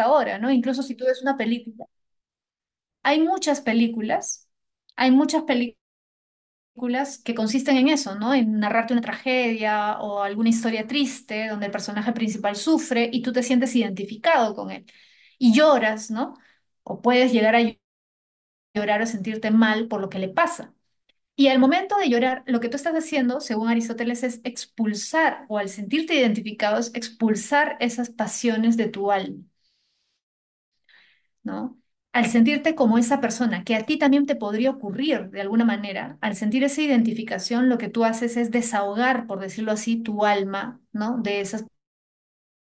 hasta ahora, ¿no? Incluso si tú ves una película. Hay muchas películas, hay muchas películas que consisten en eso, ¿no? En narrarte una tragedia o alguna historia triste donde el personaje principal sufre y tú te sientes identificado con él y lloras, ¿no? O puedes llegar a llorar o sentirte mal por lo que le pasa. Y al momento de llorar, lo que tú estás haciendo, según Aristóteles, es expulsar, o al sentirte identificado, es expulsar esas pasiones de tu alma. ¿no? Al sentirte como esa persona, que a ti también te podría ocurrir de alguna manera, al sentir esa identificación, lo que tú haces es desahogar, por decirlo así, tu alma, ¿no? De esas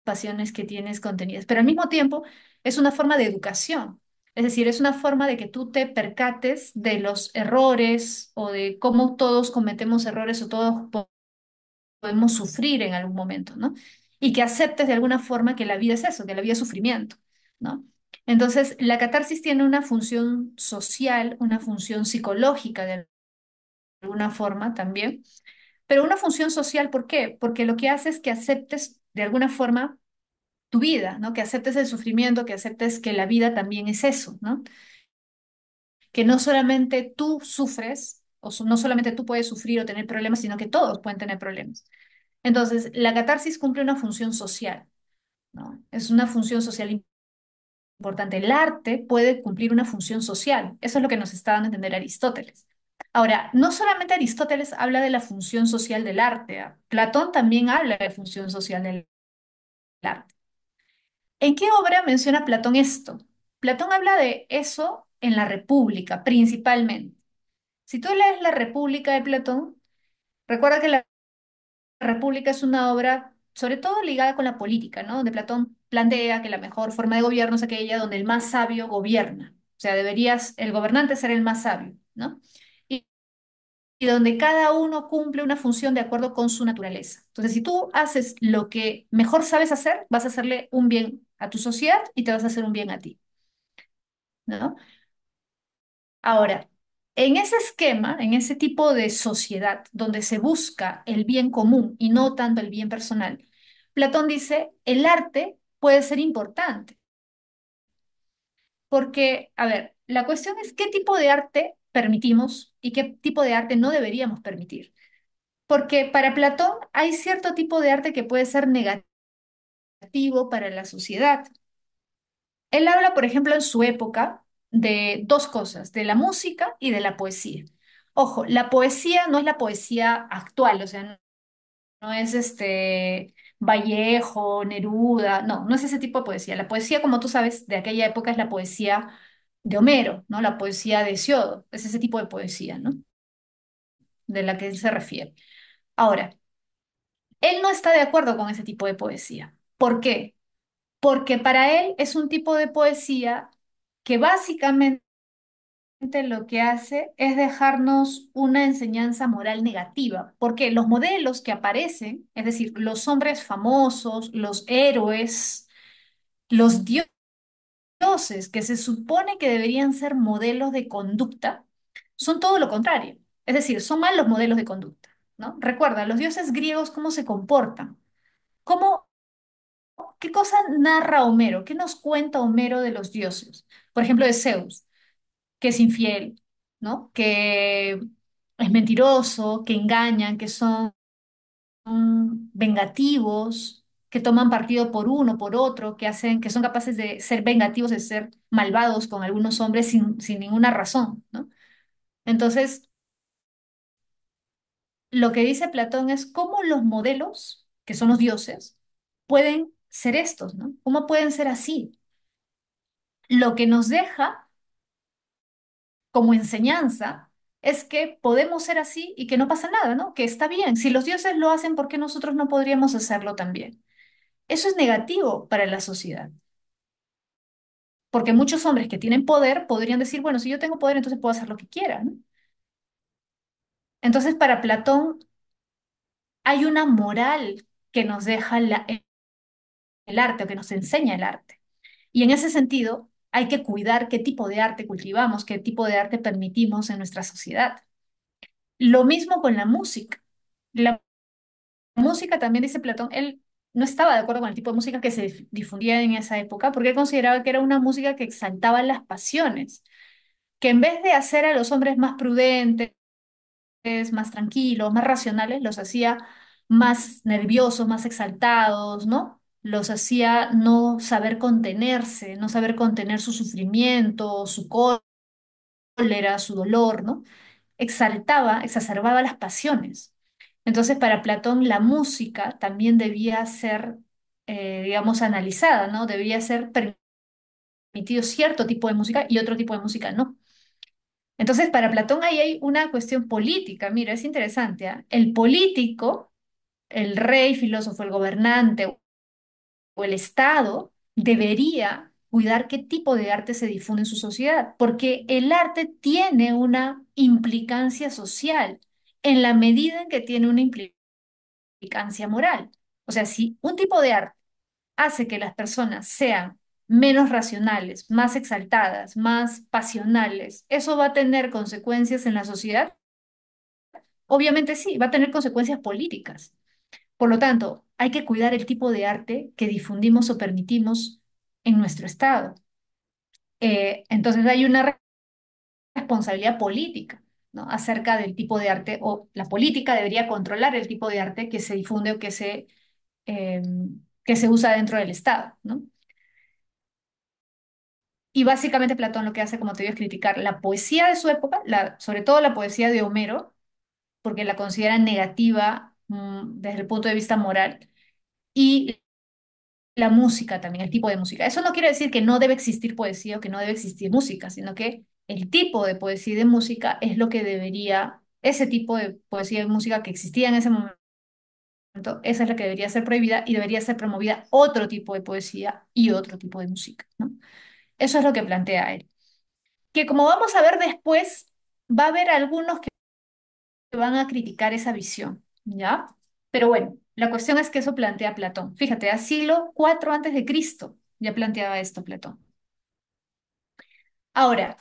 pasiones que tienes contenidas. Pero al mismo tiempo, es una forma de educación, es decir, es una forma de que tú te percates de los errores o de cómo todos cometemos errores o todos podemos sufrir en algún momento, ¿no? Y que aceptes de alguna forma que la vida es eso, que la vida es sufrimiento, ¿no? Entonces, la catarsis tiene una función social, una función psicológica de alguna forma también, pero una función social, ¿por qué? Porque lo que hace es que aceptes de alguna forma tu vida, ¿no? Que aceptes el sufrimiento, que aceptes que la vida también es eso, ¿no? Que no solamente tú sufres, o no solamente tú puedes sufrir o tener problemas, sino que todos pueden tener problemas. Entonces, la catarsis cumple una función social, ¿no? Es una función social importante importante, el arte puede cumplir una función social. Eso es lo que nos está dando a entender Aristóteles. Ahora, no solamente Aristóteles habla de la función social del arte, ¿ah? Platón también habla de la función social del arte. ¿En qué obra menciona Platón esto? Platón habla de eso en la República, principalmente. Si tú lees la República de Platón, recuerda que la República es una obra sobre todo ligada con la política, ¿no? de Platón plantea que la mejor forma de gobierno es aquella donde el más sabio gobierna. O sea, deberías el gobernante ser el más sabio, ¿no? Y, donde cada uno cumple una función de acuerdo con su naturaleza. Entonces, si tú haces lo que mejor sabes hacer, vas a hacerle un bien a tu sociedad y te vas a hacer un bien a ti. ¿No? Ahora, en ese esquema, en ese tipo de sociedad donde se busca el bien común y no tanto el bien personal, Platón dice, el arte puede ser importante. Porque, a ver, la cuestión es qué tipo de arte permitimos y qué tipo de arte no deberíamos permitir. Porque para Platón hay cierto tipo de arte que puede ser negativo para la sociedad. Él habla, por ejemplo, en su época de dos cosas, de la música y de la poesía. Ojo, la poesía no es la poesía actual, o sea, no, no es este Vallejo, Neruda, no, no es ese tipo de poesía. La poesía, como tú sabes, de aquella época es la poesía de Homero, ¿no? La poesía de Hesiodo, es ese tipo de poesía, ¿no? De la que él se refiere. Ahora, él no está de acuerdo con ese tipo de poesía. ¿Por qué? Porque para él es un tipo de poesía que básicamente lo que hace es dejarnos una enseñanza moral negativa, porque los modelos que aparecen, es decir, los hombres famosos, los héroes, los dioses que se supone que deberían ser modelos de conducta, son todo lo contrario, es decir, son malos modelos de conducta, ¿no? Recuerda, los dioses griegos cómo se comportan, cómo ¿Qué cosa narra Homero? ¿Qué nos cuenta Homero de los dioses? Por ejemplo, de Zeus que es infiel, ¿no? Que es mentiroso, que engañan, que son vengativos, que toman partido por uno, por otro, que hacen, que son capaces de ser vengativos, de ser malvados con algunos hombres sin, sin ninguna razón, ¿no? Entonces, lo que dice Platón es cómo los modelos, que son los dioses, pueden ser estos, ¿no? ¿Cómo pueden ser así? Lo que nos deja como enseñanza es que podemos ser así y que no pasa nada, ¿no? Que está bien. Si los dioses lo hacen, ¿por qué nosotros no podríamos hacerlo también? Eso es negativo para la sociedad. Porque muchos hombres que tienen poder podrían decir, bueno, si yo tengo poder, entonces puedo hacer lo que quiera. Entonces, para Platón, hay una moral que nos deja la, el arte o que nos enseña el arte. Y en ese sentido, hay que cuidar qué tipo de arte cultivamos, qué tipo de arte permitimos en nuestra sociedad. Lo mismo con la música. La música también, dice Platón, él no estaba de acuerdo con el tipo de música que se difundía en esa época porque consideraba que era una música que exaltaba las pasiones, que en vez de hacer a los hombres más prudentes, más tranquilos, más racionales, los hacía más nerviosos, más exaltados, ¿no? los hacía no saber contenerse, no saber contener su sufrimiento, su cólera, su dolor, ¿no? Exaltaba, exacerbaba las pasiones. Entonces, para Platón, la música también debía ser, eh, digamos, analizada, ¿no? Debía ser permitido cierto tipo de música y otro tipo de música no. Entonces, para Platón ahí hay una cuestión política. Mira, es interesante. ¿ah? El político, el rey, filósofo, el gobernante el Estado debería cuidar qué tipo de arte se difunde en su sociedad, porque el arte tiene una implicancia social en la medida en que tiene una implicancia moral. O sea, si un tipo de arte hace que las personas sean menos racionales, más exaltadas, más pasionales, ¿eso va a tener consecuencias en la sociedad? Obviamente sí, va a tener consecuencias políticas. Por lo tanto, hay que cuidar el tipo de arte que difundimos o permitimos en nuestro Estado. Eh, entonces hay una responsabilidad política ¿no? acerca del tipo de arte, o la política debería controlar el tipo de arte que se difunde o que se, eh, que se usa dentro del Estado. ¿no? Y básicamente Platón lo que hace, como te digo, es criticar la poesía de su época, sobre todo la poesía de Homero, porque la considera negativa Mm, desde el punto de vista moral, y la música también, el tipo de música. Eso no quiere decir que no debe existir poesía o que no debe existir música, sino que el tipo de poesía y de música es lo que debería, ese tipo de poesía y música que existía en ese momento, esa es la que debería ser prohibida y debería ser promovida otro tipo de poesía y otro tipo de música. Eso es lo que plantea él. Que como vamos a ver después, va a haber algunos que van a criticar esa visión. ¿ya? Pero bueno, la cuestión es que eso plantea Platón. Fíjate, a siglo IV antes de Cristo ya planteaba esto Platón. Ahora,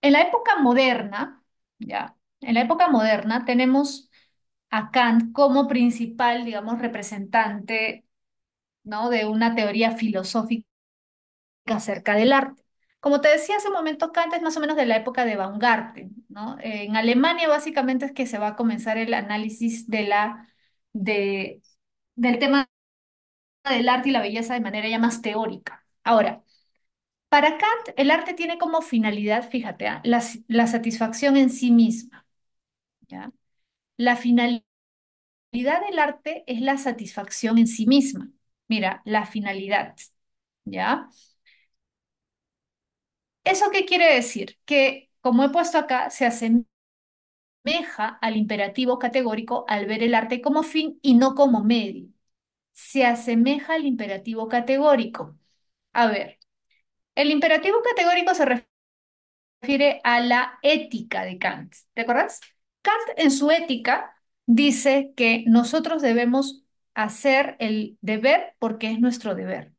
en la época moderna, ya, en la época moderna tenemos a Kant como principal, digamos, representante, ¿no? de una teoría filosófica acerca del arte. Como te decía hace un momento, Kant es más o menos de la época de Baumgarten, ¿no? Eh, en Alemania básicamente es que se va a comenzar el análisis de la, de, del tema del arte y la belleza de manera ya más teórica. Ahora, para Kant, el arte tiene como finalidad, fíjate, ah, la, la, satisfacción en sí misma. ¿ya? La finalidad del arte es la satisfacción en sí misma. Mira, la finalidad, ¿ya? ¿Eso qué quiere decir? Que, como he puesto acá, se asemeja al imperativo categórico al ver el arte como fin y no como medio. Se asemeja al imperativo categórico. A ver, el imperativo categórico se refiere a la ética de Kant. ¿Te acuerdas? Kant en su ética dice que nosotros debemos hacer el deber porque es nuestro deber.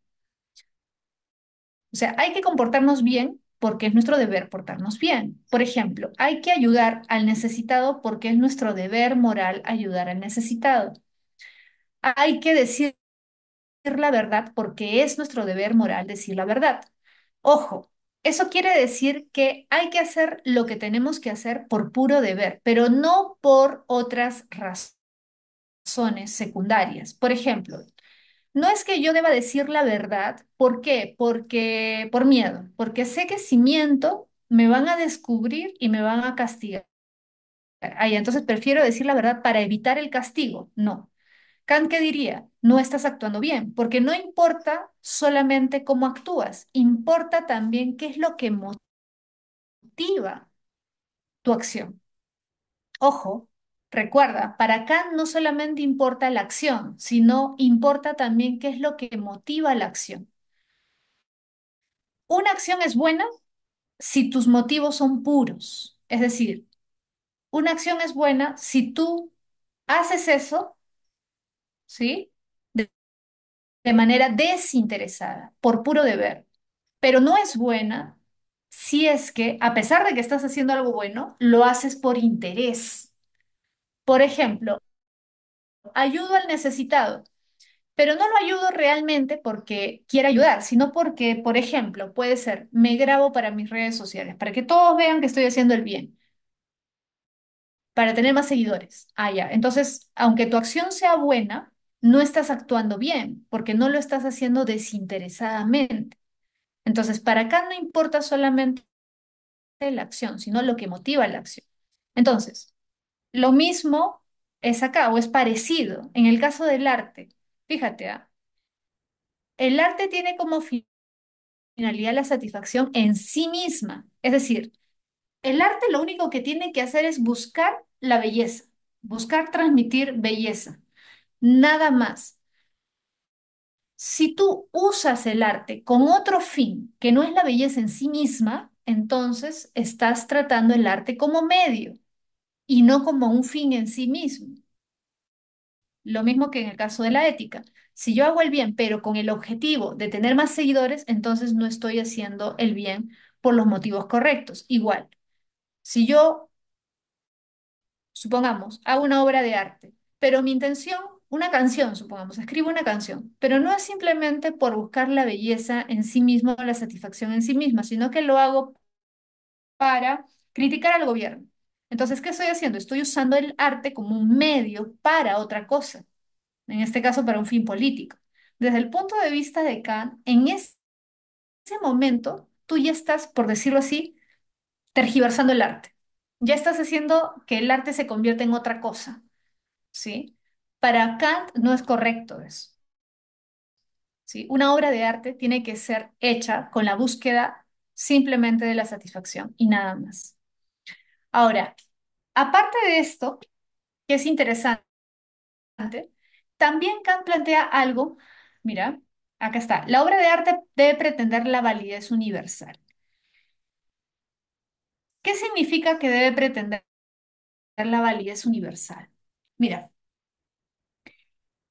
O sea, hay que comportarnos bien porque es nuestro deber portarnos bien. Por ejemplo, hay que ayudar al necesitado porque es nuestro deber moral ayudar al necesitado. Hay que decir la verdad porque es nuestro deber moral decir la verdad. Ojo, eso quiere decir que hay que hacer lo que tenemos que hacer por puro deber, pero no por otras razones secundarias. Por ejemplo, no es que yo deba decir la verdad, ¿por qué? Porque por miedo, porque sé que si miento me van a descubrir y me van a castigar. Ahí entonces prefiero decir la verdad para evitar el castigo. No. Kant qué diría? No estás actuando bien, porque no importa solamente cómo actúas, importa también qué es lo que motiva tu acción. Ojo, Recuerda, para acá no solamente importa la acción, sino importa también qué es lo que motiva la acción. Una acción es buena si tus motivos son puros. Es decir, una acción es buena si tú haces eso, ¿sí? de manera desinteresada, por puro deber. Pero no es buena si es que, a pesar de que estás haciendo algo bueno, lo haces por interés por ejemplo, ayudo al necesitado, pero no lo ayudo realmente porque quiera ayudar, sino porque, por ejemplo, puede ser, me grabo para mis redes sociales, para que todos vean que estoy haciendo el bien, para tener más seguidores. Ah, Entonces, aunque tu acción sea buena, no estás actuando bien, porque no lo estás haciendo desinteresadamente. Entonces, para acá no importa solamente la acción, sino lo que motiva la acción. Entonces, lo mismo es acá, o es parecido, en el caso del arte. Fíjate, ¿ah? El arte tiene como finalidad la satisfacción en sí misma. Es decir, el arte lo único que tiene que hacer es buscar la belleza, buscar transmitir belleza, nada más. Si tú usas el arte con otro fin que no es la belleza en sí misma, entonces estás tratando el arte como medio y no como un fin en sí mismo. Lo mismo que en el caso de la ética. Si yo hago el bien, pero con el objetivo de tener más seguidores, entonces no estoy haciendo el bien por los motivos correctos. Igual, si yo, supongamos, hago una obra de arte, pero mi intención, una canción, supongamos, escribo una canción, pero no es simplemente por buscar la belleza en sí mismo, la satisfacción en sí misma, sino que lo hago para criticar al gobierno entonces, ¿qué estoy haciendo? Estoy usando el arte como un medio para otra cosa, en este caso para un fin político. Desde el punto de vista de Kant, en ese momento tú ya estás, por decirlo así, tergiversando el arte. Ya estás haciendo que el arte se convierta en otra cosa, ¿sí? Para Kant no es correcto eso. ¿Sí? Una obra de arte tiene que ser hecha con la búsqueda simplemente de la satisfacción y nada más. Ahora, aparte de esto, que es interesante, también Kant plantea algo, mira, acá está, la obra de arte debe pretender la validez universal. ¿Qué significa que debe pretender la validez universal? Mira,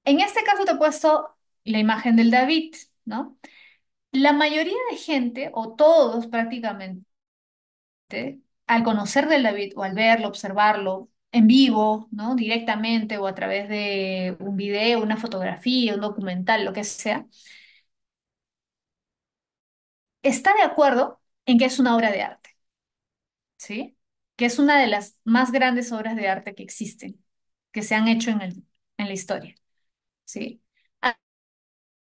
en este caso te he puesto la imagen del David, ¿no? La mayoría de gente, o todos prácticamente, al conocer del David o al verlo, observarlo en vivo, ¿no? Directamente o a través de un video, una fotografía, un documental, lo que sea, está de acuerdo en que es una obra de arte, ¿sí? Que es una de las más grandes obras de arte que existen, que se han hecho en, en la historia, ¿sí?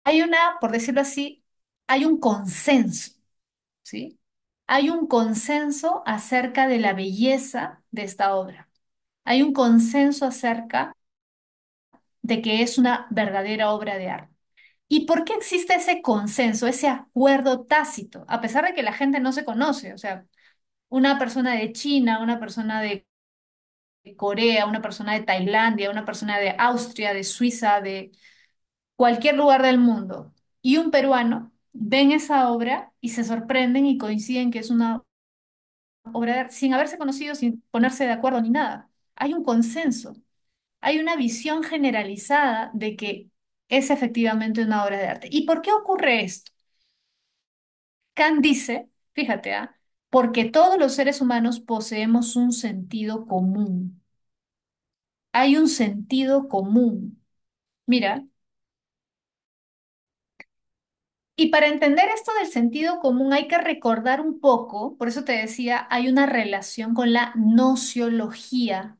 Hay una, por decirlo así, hay un consenso, ¿sí? hay un consenso acerca de la belleza de esta obra. Hay un consenso acerca de que es una verdadera obra de arte. ¿Y por qué existe ese consenso, ese acuerdo tácito, a pesar de que la gente no se conoce? O sea, una persona de China, una persona de Corea, una persona de Tailandia, una persona de Austria, de Suiza, de cualquier lugar del mundo, y un peruano ven esa obra y se sorprenden y coinciden que es una obra de arte, sin haberse conocido, sin ponerse de acuerdo ni nada. Hay un consenso, hay una visión generalizada de que es efectivamente una obra de arte. ¿Y por qué ocurre esto? Kant dice, fíjate, ¿ah? porque todos los seres humanos poseemos un sentido común. Hay un sentido común. Mira, y para entender esto del sentido común hay que recordar un poco, por eso te decía, hay una relación con la nociología,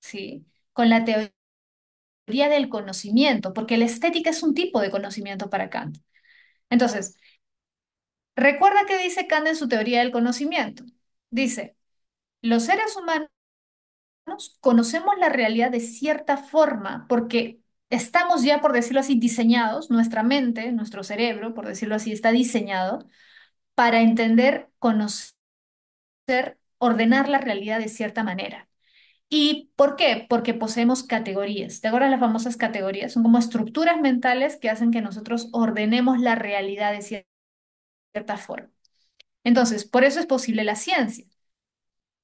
¿sí? Con la teoría del conocimiento, porque la estética es un tipo de conocimiento para Kant. Entonces, recuerda que dice Kant en su teoría del conocimiento. Dice, los seres humanos conocemos la realidad de cierta forma porque estamos ya, por decirlo así, diseñados, nuestra mente, nuestro cerebro, por decirlo así, está diseñado para entender, conocer, ordenar la realidad de cierta manera. ¿Y por qué? Porque poseemos categorías. ¿Te acuerdas las famosas categorías? Son como estructuras mentales que hacen que nosotros ordenemos la realidad de cierta forma. Entonces, por eso es posible la ciencia.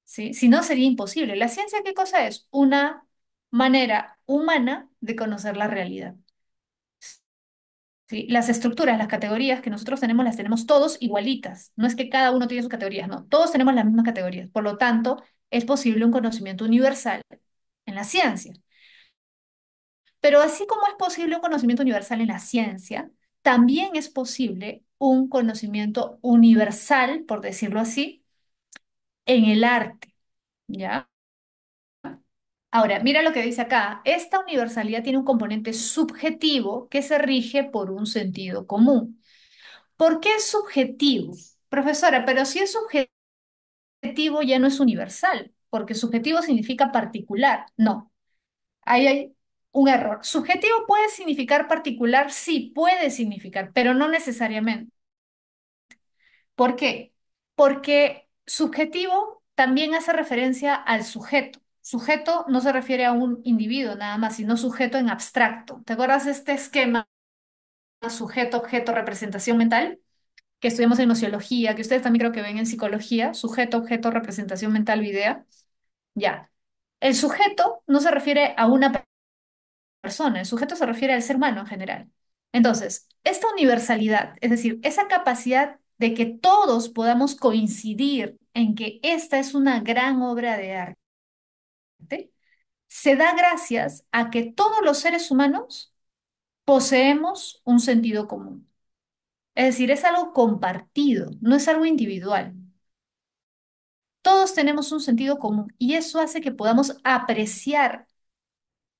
¿sí? Si no, sería imposible. ¿La ciencia qué cosa es? Una manera humana de conocer la realidad. Las estructuras, las categorías que nosotros tenemos, las tenemos todos igualitas. No es que cada uno tiene sus categorías, no, todos tenemos las mismas categorías. Por lo tanto, es posible un conocimiento universal en la ciencia. Pero así como es posible un conocimiento universal en la ciencia, también es posible un conocimiento universal, por decirlo así, en el arte, ¿ya? Ahora, mira lo que dice acá. Esta universalidad tiene un componente subjetivo que se rige por un sentido común. ¿Por qué es subjetivo? Profesora, pero si es subjetivo ya no es universal, porque subjetivo significa particular. No, ahí hay un error. Subjetivo puede significar particular, sí, puede significar, pero no necesariamente. ¿Por qué? Porque subjetivo también hace referencia al sujeto. Sujeto no se refiere a un individuo nada más, sino sujeto en abstracto. ¿Te acuerdas de este esquema sujeto, objeto, representación mental? Que estudiamos en sociología, que ustedes también creo que ven en psicología, sujeto, objeto, representación mental, idea. Ya. El sujeto no se refiere a una persona, el sujeto se refiere al ser humano en general. Entonces, esta universalidad, es decir, esa capacidad de que todos podamos coincidir en que esta es una gran obra de arte, se da gracias a que todos los seres humanos poseemos un sentido común. Es decir, es algo compartido, no es algo individual. Todos tenemos un sentido común y eso hace que podamos apreciar,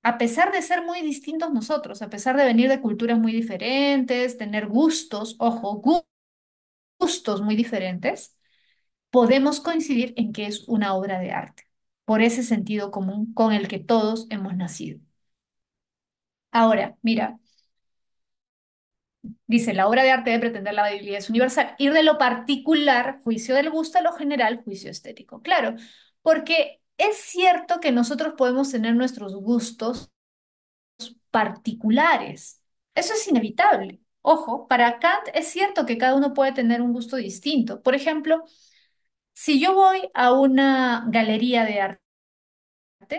a pesar de ser muy distintos nosotros, a pesar de venir de culturas muy diferentes, tener gustos, ojo, gustos muy diferentes, podemos coincidir en que es una obra de arte por ese sentido común con el que todos hemos nacido. Ahora, mira, dice, la obra de arte debe pretender la validez universal, ir de lo particular, juicio del gusto, a lo general, juicio estético. Claro, porque es cierto que nosotros podemos tener nuestros gustos particulares. Eso es inevitable. Ojo, para Kant es cierto que cada uno puede tener un gusto distinto. Por ejemplo, si yo voy a una galería de arte,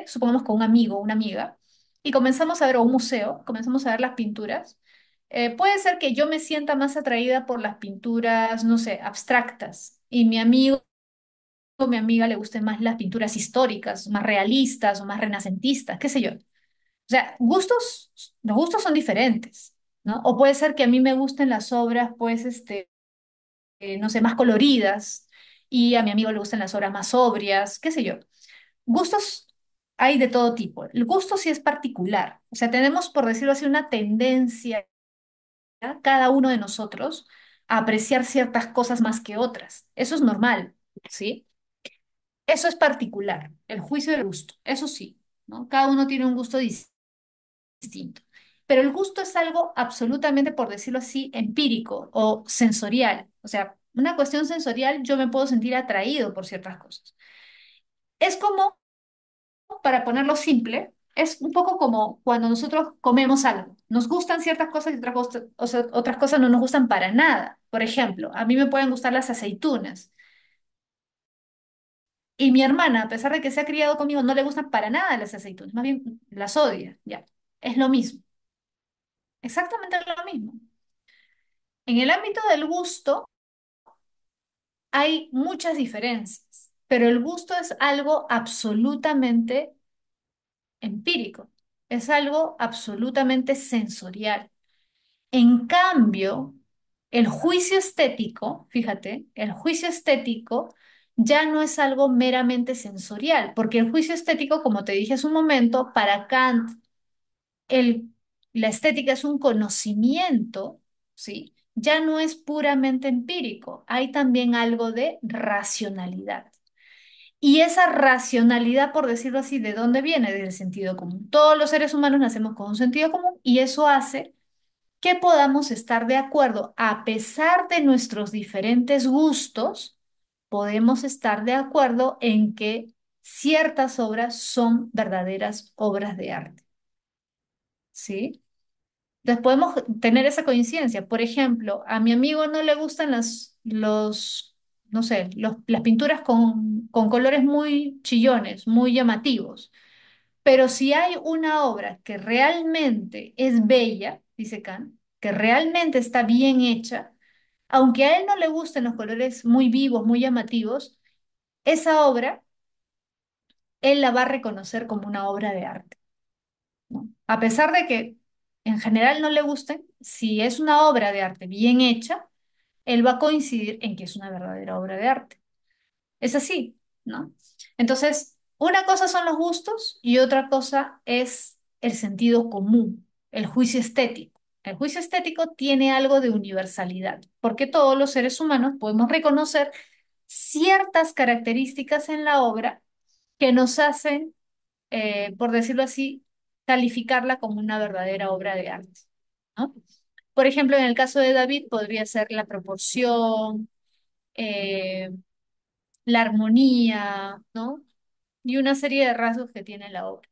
supongamos con un amigo, o una amiga, y comenzamos a ver, o un museo, comenzamos a ver las pinturas, eh, puede ser que yo me sienta más atraída por las pinturas, no sé, abstractas, y mi amigo o mi amiga le gusten más las pinturas históricas, más realistas o más renacentistas, qué sé yo. O sea, gustos, los gustos son diferentes, ¿no? O puede ser que a mí me gusten las obras, pues, este, eh, no sé, más coloridas, y a mi amigo le gustan las obras más sobrias, qué sé yo. Gustos hay de todo tipo. El gusto sí es particular. O sea, tenemos, por decirlo así, una tendencia, cada uno de nosotros, a apreciar ciertas cosas más que otras. Eso es normal, ¿sí? Eso es particular, el juicio del gusto, eso sí, ¿no? Cada uno tiene un gusto distinto. Pero el gusto es algo absolutamente, por decirlo así, empírico o sensorial. O sea, una cuestión sensorial, yo me puedo sentir atraído por ciertas cosas. Es como, para ponerlo simple, es un poco como cuando nosotros comemos algo. Nos gustan ciertas cosas y otras, cosas, no nos gustan para nada. Por ejemplo, a mí me pueden gustar las aceitunas. Y mi hermana, a pesar de que se ha criado conmigo, no le gustan para nada las aceitunas. Más bien las odia. Ya, es lo mismo. Exactamente lo mismo. En el ámbito del gusto, hay muchas diferencias, pero el gusto es algo absolutamente empírico, es algo absolutamente sensorial. En cambio, el juicio estético, fíjate, el juicio estético ya no es algo meramente sensorial, porque el juicio estético, como te dije hace un momento, para Kant, el, la estética es un conocimiento, ¿sí? ya no es puramente empírico, hay también algo de racionalidad. Y esa racionalidad, por decirlo así, ¿de dónde viene? Del sentido común. Todos los seres humanos nacemos con un sentido común y eso hace que podamos estar de acuerdo, a pesar de nuestros diferentes gustos, podemos estar de acuerdo en que ciertas obras son verdaderas obras de arte. ¿Sí? Entonces podemos tener esa coincidencia. Por ejemplo, a mi amigo no le gustan las, los, no sé, las pinturas con, con colores muy chillones, muy llamativos. Pero si hay una obra que realmente es bella, dice Kant, que realmente está bien hecha, aunque a él no le gusten los colores muy vivos, muy llamativos, esa obra él la va a reconocer como una obra de arte, A pesar de que en general no le gusten, si es una obra de arte bien hecha, él va a coincidir en que es una verdadera obra de arte. Es así, ¿no? Entonces, una cosa son los gustos y otra cosa es el sentido común, el juicio estético. El juicio estético tiene algo de universalidad, porque todos los seres humanos podemos reconocer ciertas características en la obra que nos hacen, eh, por decirlo así, calificarla como una verdadera obra de arte. Por ejemplo, en el caso de David podría ser la proporción, eh, la armonía, ¿no? Y una serie de rasgos que tiene la obra,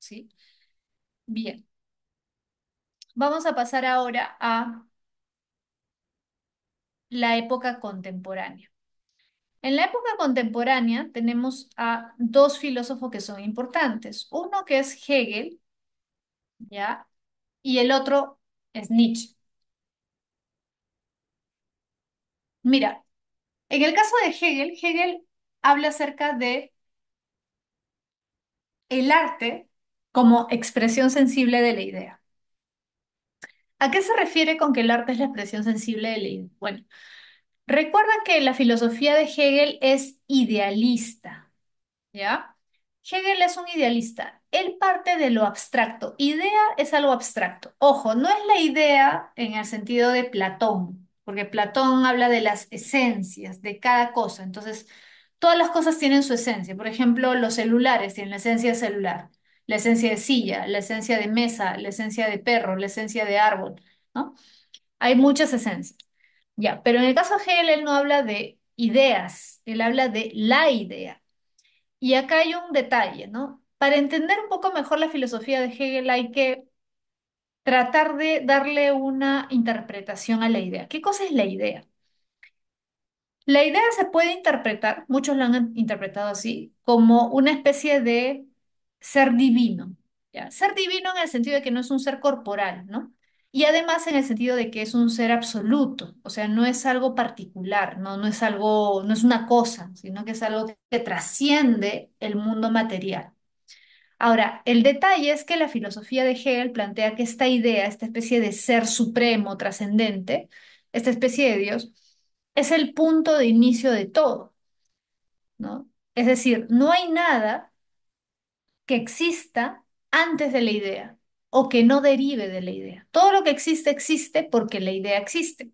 ¿sí? Bien. Vamos a pasar ahora a la época contemporánea. En la época contemporánea tenemos a dos filósofos que son importantes. Uno que es Hegel, ¿ya? Y el otro es Nietzsche. Mira, en el caso de Hegel, Hegel habla acerca de el arte como expresión sensible de la idea. ¿A qué se refiere con que el arte es la expresión sensible de la idea? Bueno, recuerda que la filosofía de Hegel es idealista, ¿ya? Hegel es un idealista él parte de lo abstracto. Idea es algo abstracto. Ojo, no es la idea en el sentido de Platón, porque Platón habla de las esencias, de cada cosa. Entonces, todas las cosas tienen su esencia. Por ejemplo, los celulares tienen la esencia celular, la esencia de silla, la esencia de mesa, la esencia de perro, la esencia de árbol, ¿no? Hay muchas esencias. Ya, pero en el caso de Hegel, él no habla de ideas, él habla de la idea. Y acá hay un detalle, ¿no? para entender un poco mejor la filosofía de Hegel hay que tratar de darle una interpretación a la idea. ¿Qué cosa es la idea? La idea se puede interpretar, muchos la han interpretado así, como una especie de ser divino. ¿ya? Ser divino en el sentido de que no es un ser corporal, ¿no? Y además en el sentido de que es un ser absoluto, o sea, no es algo particular, no, no es algo, no es una cosa, sino que es algo que trasciende el mundo material. Ahora, el detalle es que la filosofía de Hegel plantea que esta idea, esta especie de ser supremo, trascendente, esta especie de Dios, es el punto de inicio de todo, ¿no? Es decir, no hay nada que exista antes de la idea o que no derive de la idea. Todo lo que existe existe porque la idea existe.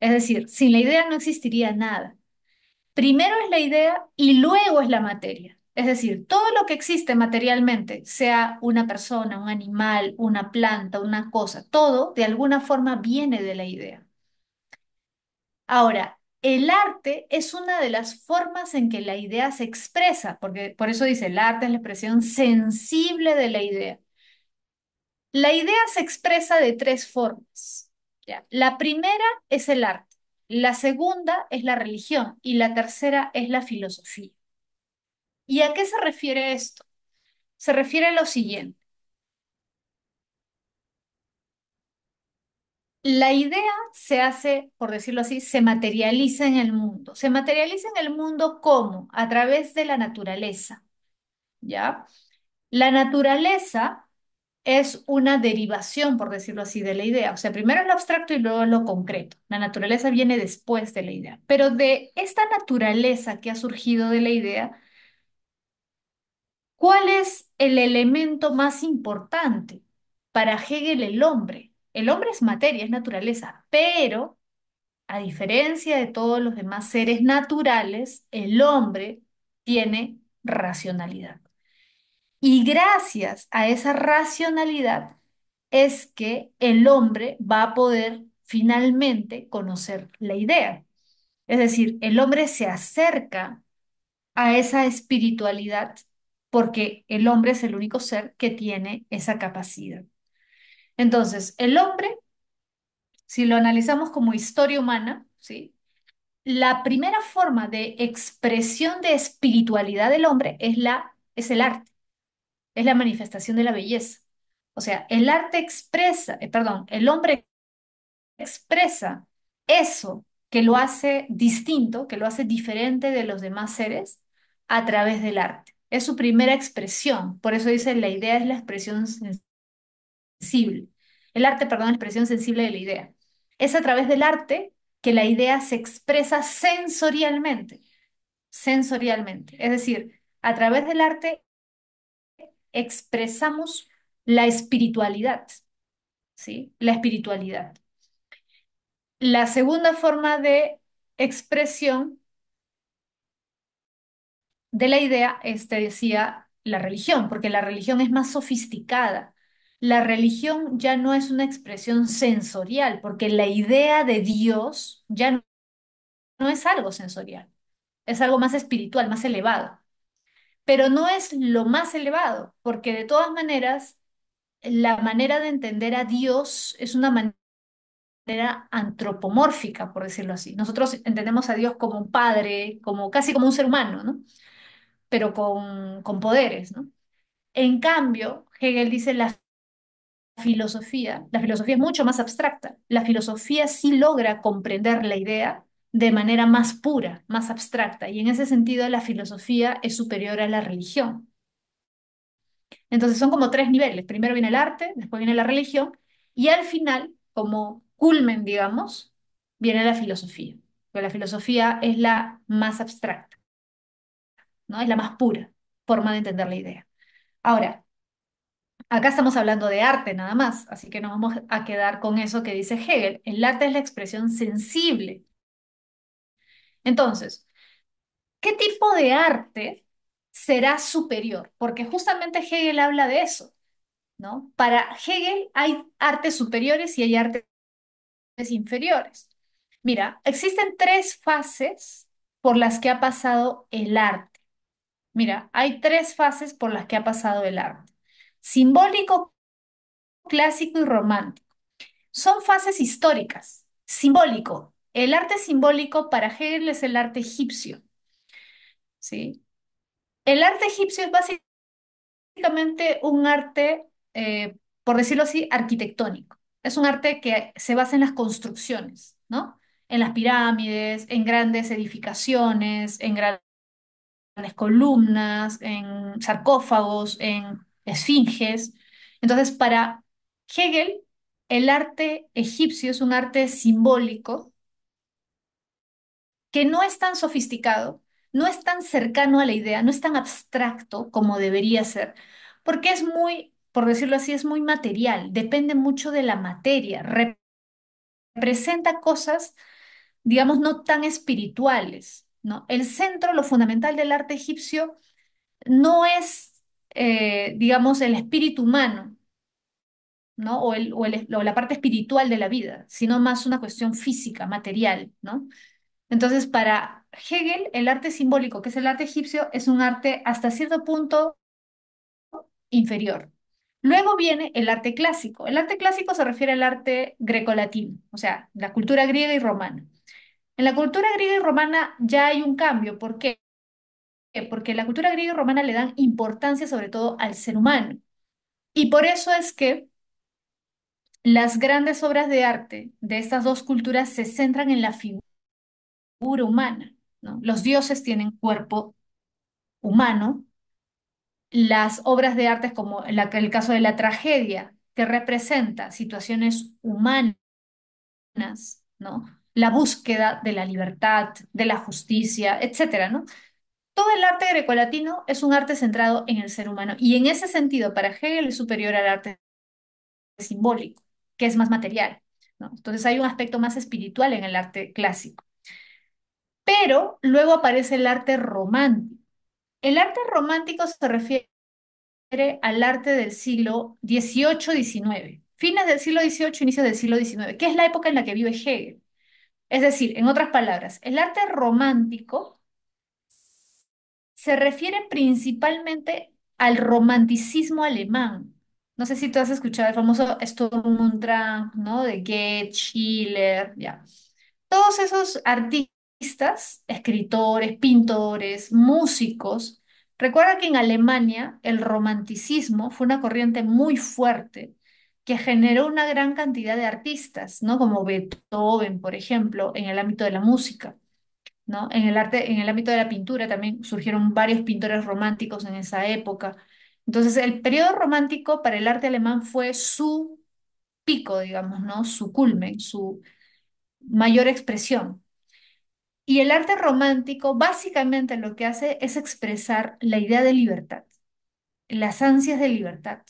Es decir, sin la idea no existiría nada. Primero es la idea y luego es la materia. Es decir, todo lo que existe materialmente, sea una persona, un animal, una planta, una cosa, todo de alguna forma viene de la idea. Ahora, el arte es una de las formas en que la idea se expresa, porque por eso dice, el arte es la expresión sensible de la idea. La idea se expresa de tres formas. La primera es el arte, la segunda es la religión y la tercera es la filosofía. ¿Y a qué se refiere esto? Se refiere a lo siguiente. La idea se hace, por decirlo así, se materializa en el mundo. Se materializa en el mundo ¿cómo? A través de la naturaleza. ¿Ya? La naturaleza es una derivación, por decirlo así, de la idea. O sea, primero es lo abstracto y luego lo concreto. La naturaleza viene después de la idea. Pero de esta naturaleza que ha surgido de la idea, ¿Cuál es el elemento más importante para Hegel el hombre? El hombre es materia, es naturaleza, pero a diferencia de todos los demás seres naturales, el hombre tiene racionalidad. Y gracias a esa racionalidad es que el hombre va a poder finalmente conocer la idea. Es decir, el hombre se acerca a esa espiritualidad porque el hombre es el único ser que tiene esa capacidad. Entonces, el hombre, si lo analizamos como historia humana, ¿sí? la primera forma de expresión de espiritualidad del hombre es, la, es el arte, es la manifestación de la belleza. O sea, el arte expresa, eh, perdón, el hombre expresa eso que lo hace distinto, que lo hace diferente de los demás seres a través del arte. Es su primera expresión. Por eso dice, la idea es la expresión sensible. El arte, perdón, es la expresión sensible de la idea. Es a través del arte que la idea se expresa sensorialmente. Sensorialmente. Es decir, a través del arte expresamos la espiritualidad. ¿Sí? La espiritualidad. La segunda forma de expresión de la idea, este decía la religión, porque la religión es más sofisticada. La religión ya no es una expresión sensorial, porque la idea de Dios ya no, es algo sensorial, es algo más espiritual, más elevado. Pero no es lo más elevado, porque de todas maneras, la manera de entender a Dios es una manera antropomórfica, por decirlo así. Nosotros entendemos a Dios como un padre, como casi como un ser humano, ¿no? pero con, con poderes, ¿no? En cambio, Hegel dice la filosofía, la filosofía es mucho más abstracta. La filosofía sí logra comprender la idea de manera más pura, más abstracta, y en ese sentido la filosofía es superior a la religión. Entonces son como tres niveles. Primero viene el arte, después viene la religión, y al final, como culmen, digamos, viene la filosofía. la filosofía es la más abstracta. ¿no? Es la más pura forma de entender la idea. Ahora, acá estamos hablando de arte nada más, así que nos vamos a quedar con eso que dice Hegel. El arte es la expresión sensible. Entonces, ¿qué tipo de arte será superior? Porque justamente Hegel habla de eso, ¿no? Para Hegel hay artes superiores y hay artes inferiores. Mira, existen tres fases por las que ha pasado el arte Mira, hay tres fases por las que ha pasado el arte. Simbólico, clásico y romántico. Son fases históricas. Simbólico. El arte simbólico para Hegel es el arte egipcio. ¿sí? El arte egipcio es básicamente un arte, eh, por decirlo así, arquitectónico. Es un arte que se basa en las construcciones, ¿no? En las pirámides, en grandes edificaciones, en grandes columnas, en sarcófagos, en esfinges. Entonces, para Hegel, el arte egipcio es un arte simbólico que no es tan sofisticado, no es tan cercano a la idea, no es tan abstracto como debería ser, porque es muy, por decirlo así, es muy material, depende mucho de la materia, representa cosas, digamos, no tan espirituales. El centro, lo fundamental del arte egipcio, no es, eh, digamos, el espíritu humano, ¿no? O, o, la parte espiritual de la vida, sino más una cuestión física, material, ¿no? Entonces, para Hegel, el arte simbólico, que es el arte egipcio, es un arte hasta cierto punto inferior. Luego viene el arte clásico. El arte clásico se refiere al arte grecolatino, o sea, la cultura griega y romana. En la cultura griega y romana ya hay un cambio. ¿Por qué? Porque la cultura griega y romana le dan importancia sobre todo al ser humano. Y por eso es que las grandes obras de arte de estas dos culturas se centran en la figura humana. Los dioses tienen cuerpo humano. Las obras de arte, como el caso de la tragedia, que representa situaciones humanas, ¿no? la búsqueda de la libertad, de la justicia, etcétera, ¿no? Todo el arte grecolatino es un arte centrado en el ser humano y en ese sentido para Hegel es superior al arte simbólico, que es más material. Entonces hay un aspecto más espiritual en el arte clásico. Pero luego aparece el arte romántico. El arte romántico se refiere al arte del siglo XVIII-XIX, fines del siglo XVIII, inicios del siglo XIX, que es la época en la que vive Hegel. Es decir, en otras palabras, el arte romántico se refiere principalmente al romanticismo alemán. No sé si tú has escuchado el famoso Sturm und Drang, ¿no? De Goethe, Schiller, ya. Todos esos artistas, escritores, pintores, músicos, recuerda que en Alemania el romanticismo fue una corriente muy fuerte que generó una gran cantidad de artistas, ¿no? Como Beethoven, por ejemplo, en el ámbito de la música, ¿no? En el arte, en el ámbito de la pintura también surgieron varios pintores románticos en esa época. Entonces, el periodo romántico para el arte alemán fue su pico, digamos, Su culmen, su mayor expresión. Y el arte romántico básicamente lo que hace es expresar la idea de libertad, las ansias de libertad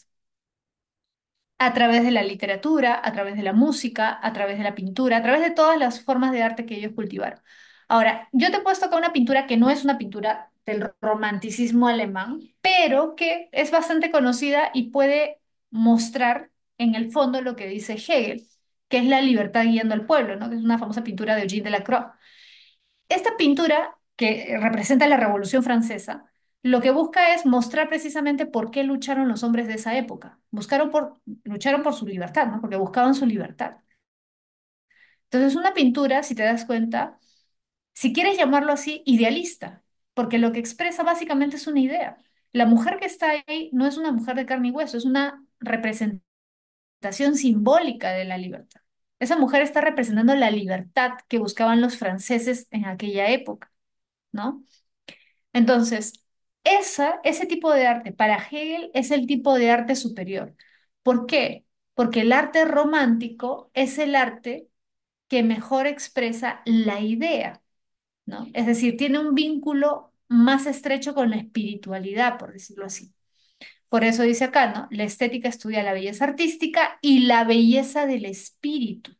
a través de la literatura, a través de la música, a través de la pintura, a través de todas las formas de arte que ellos cultivaron. Ahora, yo te he puesto acá una pintura que no es una pintura del romanticismo alemán, pero que es bastante conocida y puede mostrar en el fondo lo que dice Hegel, que es la libertad guiando al pueblo, ¿no? que es una famosa pintura de Eugène Delacroix. Esta pintura, que representa la Revolución Francesa, lo que busca es mostrar precisamente por qué lucharon los hombres de esa época. Buscaron por, lucharon por su libertad, ¿no? Porque buscaban su libertad. Entonces, una pintura, si te das cuenta, si quieres llamarlo así, idealista, porque lo que expresa básicamente es una idea. La mujer que está ahí no es una mujer de carne y hueso, es una representación simbólica de la libertad. Esa mujer está representando la libertad que buscaban los franceses en aquella época, ¿no? Entonces, esa, ese tipo de arte para Hegel es el tipo de arte superior. ¿Por qué? Porque el arte romántico es el arte que mejor expresa la idea, ¿no? Es decir, tiene un vínculo más estrecho con la espiritualidad, por decirlo así. Por eso dice acá, ¿no? La estética estudia la belleza artística y la belleza del espíritu.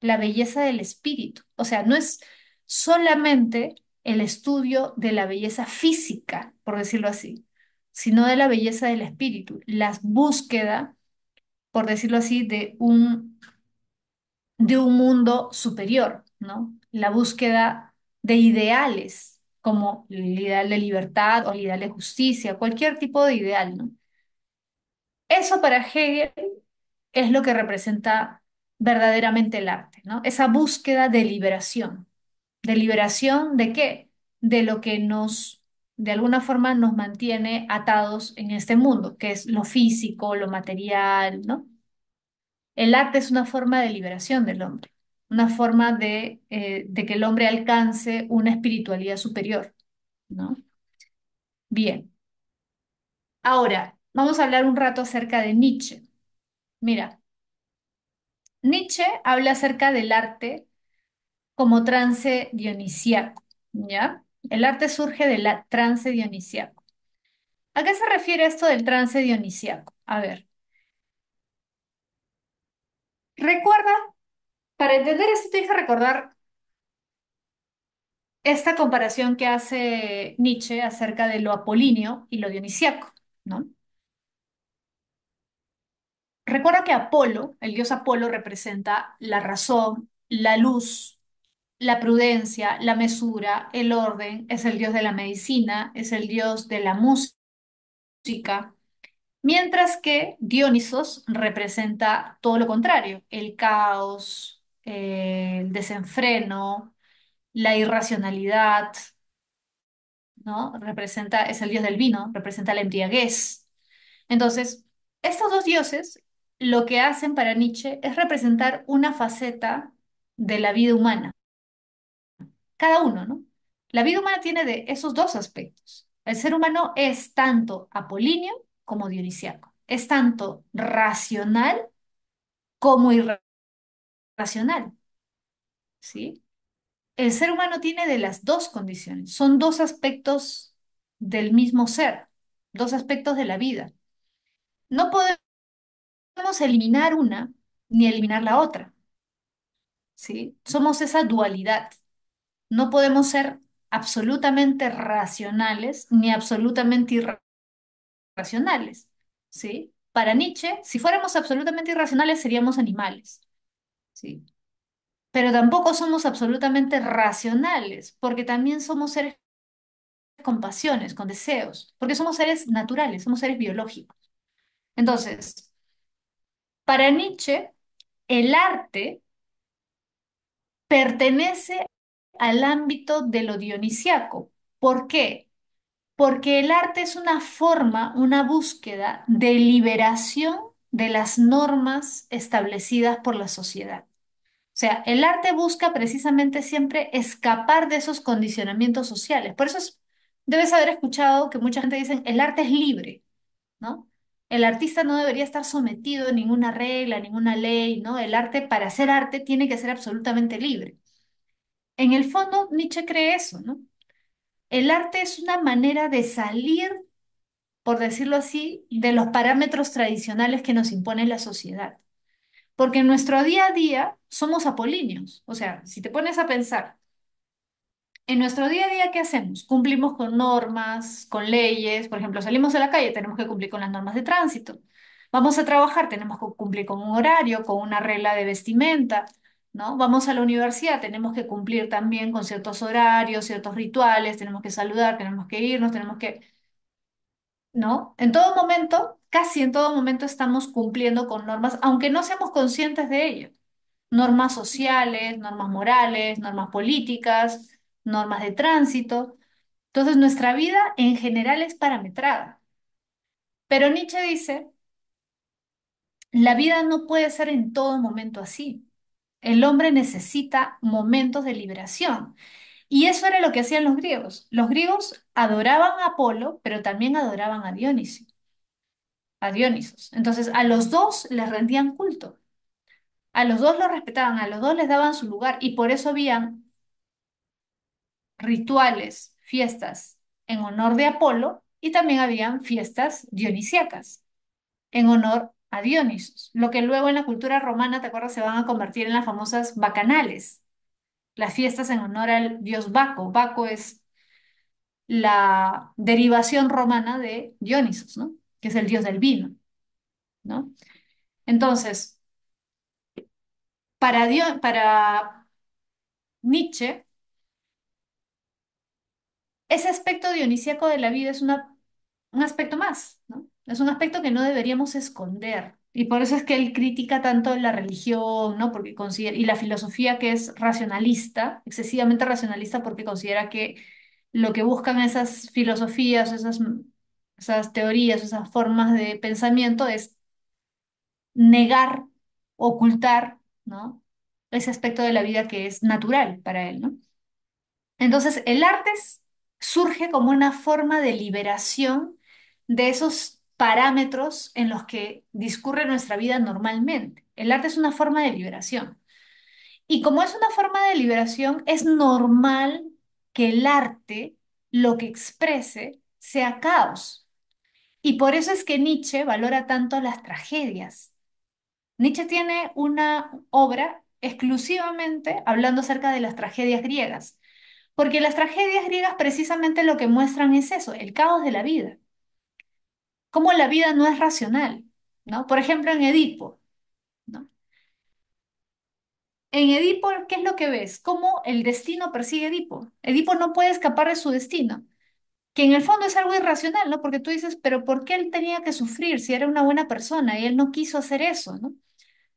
La belleza del espíritu. O sea, no es solamente el estudio de la belleza física, por decirlo así, sino de la belleza del espíritu, la búsqueda, por decirlo así, de un, de un mundo superior, ¿no? La búsqueda de ideales, como el ideal de libertad o el ideal de justicia, cualquier tipo de ideal, ¿no? Eso para Hegel es lo que representa verdaderamente el arte, ¿no? Esa búsqueda de liberación de liberación de qué? De lo que nos, de alguna forma, nos mantiene atados en este mundo, que es lo físico, lo material, ¿no? El arte es una forma de liberación del hombre, una forma de, eh, de que el hombre alcance una espiritualidad superior, ¿no? Bien. Ahora, vamos a hablar un rato acerca de Nietzsche. Mira, Nietzsche habla acerca del arte como trance dionisiaco, ¿ya? El arte surge del trance dionisiaco. ¿A qué se refiere esto del trance dionisiaco? A ver, recuerda, para entender esto tienes que recordar esta comparación que hace Nietzsche acerca de lo apolíneo y lo dionisiaco, ¿no? Recuerda que Apolo, el dios Apolo, representa la razón, la luz, la prudencia, la mesura, el orden, es el dios de la medicina, es el dios de la música, mientras que Dionisos representa todo lo contrario, el caos, el desenfreno, la irracionalidad, ¿no? Representa, es el dios del vino, representa la embriaguez. Entonces, estos dos dioses lo que hacen para Nietzsche es representar una faceta de la vida humana cada uno, ¿no? La vida humana tiene de esos dos aspectos. El ser humano es tanto apolíneo como dionisíaco, es tanto racional como irracional, ¿sí? El ser humano tiene de las dos condiciones, son dos aspectos del mismo ser, dos aspectos de la vida. No podemos eliminar una ni eliminar la otra. ¿Sí? Somos esa dualidad no podemos ser absolutamente racionales ni absolutamente irracionales, ¿sí? Para Nietzsche, si fuéramos absolutamente irracionales seríamos animales, ¿sí? Pero tampoco somos absolutamente racionales, porque también somos seres con pasiones, con deseos, porque somos seres naturales, somos seres biológicos. Entonces, para Nietzsche, el arte pertenece al ámbito de lo dionisiaco. ¿Por qué? Porque el arte es una forma, una búsqueda de liberación de las normas establecidas por la sociedad. O sea, el arte busca precisamente siempre escapar de esos condicionamientos sociales. Por eso debes haber escuchado que mucha gente dice, el arte es libre, ¿no? El artista no debería estar sometido a ninguna regla, ninguna ley, ¿no? El arte, para ser arte, tiene que ser absolutamente libre en el fondo, Nietzsche cree eso, ¿no? El arte es una manera de salir, por decirlo así, de los parámetros tradicionales que nos impone la sociedad. Porque en nuestro día a día somos apolíneos. O sea, si te pones a pensar, en nuestro día a día, ¿qué hacemos? Cumplimos con normas, con leyes. Por ejemplo, salimos a la calle, tenemos que cumplir con las normas de tránsito. Vamos a trabajar, tenemos que cumplir con un horario, con una regla de vestimenta. ¿no? Vamos a la universidad, tenemos que cumplir también con ciertos horarios, ciertos rituales, tenemos que saludar, tenemos que irnos, tenemos que... ¿No? En todo momento, casi en todo momento estamos cumpliendo con normas, aunque no seamos conscientes de ello. Normas sociales, normas morales, normas políticas, normas de tránsito. Entonces, nuestra vida en general es parametrada. Pero Nietzsche dice, la vida no puede ser en todo momento así. El hombre necesita momentos de liberación. Y eso era lo que hacían los griegos. Los griegos adoraban a Apolo, pero también adoraban a Dionisio, a Dionisos. Entonces, a los dos les rendían culto. A los dos los respetaban, a los dos les daban su lugar. Y por eso habían rituales, fiestas en honor de Apolo y también habían fiestas dionisiacas en honor a Dionisos, lo que luego en la cultura romana, ¿te acuerdas?, se van a convertir en las famosas bacanales, las fiestas en honor al dios Baco. Baco es la derivación romana de Dionisos, ¿no? Que es el dios del vino, ¿no? Entonces, para, para Nietzsche, ese aspecto dionisíaco de la vida es una, un aspecto más, ¿no? Es un aspecto que no deberíamos esconder. Y por eso es que él critica tanto la religión, ¿no? Porque y la filosofía que es racionalista, excesivamente racionalista, porque considera que lo que buscan esas filosofías, esas, esas teorías, esas formas de pensamiento es negar, ocultar, ¿no? Ese aspecto de la vida que es natural para él, ¿no? Entonces, el arte surge como una forma de liberación de esos parámetros en los que discurre nuestra vida normalmente. El arte es una forma de liberación. Y como es una forma de liberación, es normal que el arte, lo que exprese, sea caos. Y por eso es que Nietzsche valora tanto las tragedias. Nietzsche tiene una obra exclusivamente hablando acerca de las tragedias griegas, porque las tragedias griegas precisamente lo que muestran es eso, el caos de la vida cómo la vida no es racional, ¿no? Por ejemplo, en Edipo, ¿no? En Edipo, ¿qué es lo que ves? Cómo el destino persigue a Edipo. Edipo no puede escapar de su destino, que en el fondo es algo irracional, ¿no? Porque tú dices, pero ¿por qué él tenía que sufrir si era una buena persona y él no quiso hacer eso, ¿no?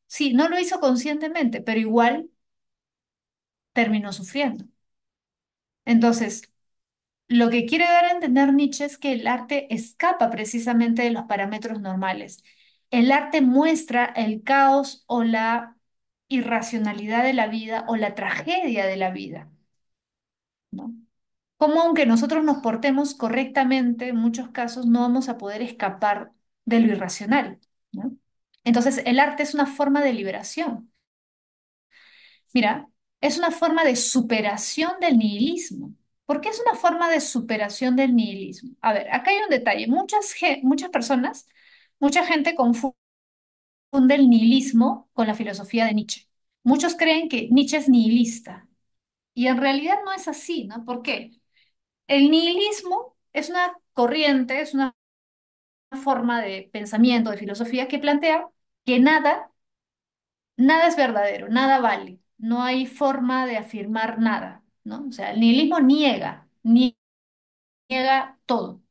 Sí, no lo hizo conscientemente, pero igual terminó sufriendo. Entonces, lo que quiere dar a entender Nietzsche es que el arte escapa precisamente de los parámetros normales. El arte muestra el caos o la irracionalidad de la vida o la tragedia de la vida. ¿no? Como aunque nosotros nos portemos correctamente, en muchos casos no vamos a poder escapar de lo irracional. Entonces, el arte es una forma de liberación. Mira, es una forma de superación del nihilismo porque es una forma de superación del nihilismo. A ver, acá hay un detalle. Muchas, muchas personas, mucha gente confunde el nihilismo con la filosofía de Nietzsche. Muchos creen que Nietzsche es nihilista y en realidad no es así, ¿no? ¿Por qué? El nihilismo es una corriente, es una forma de pensamiento, de filosofía que plantea que nada, nada es verdadero, nada vale, no hay forma de afirmar nada. O sea, el nihilismo niega, niega todo.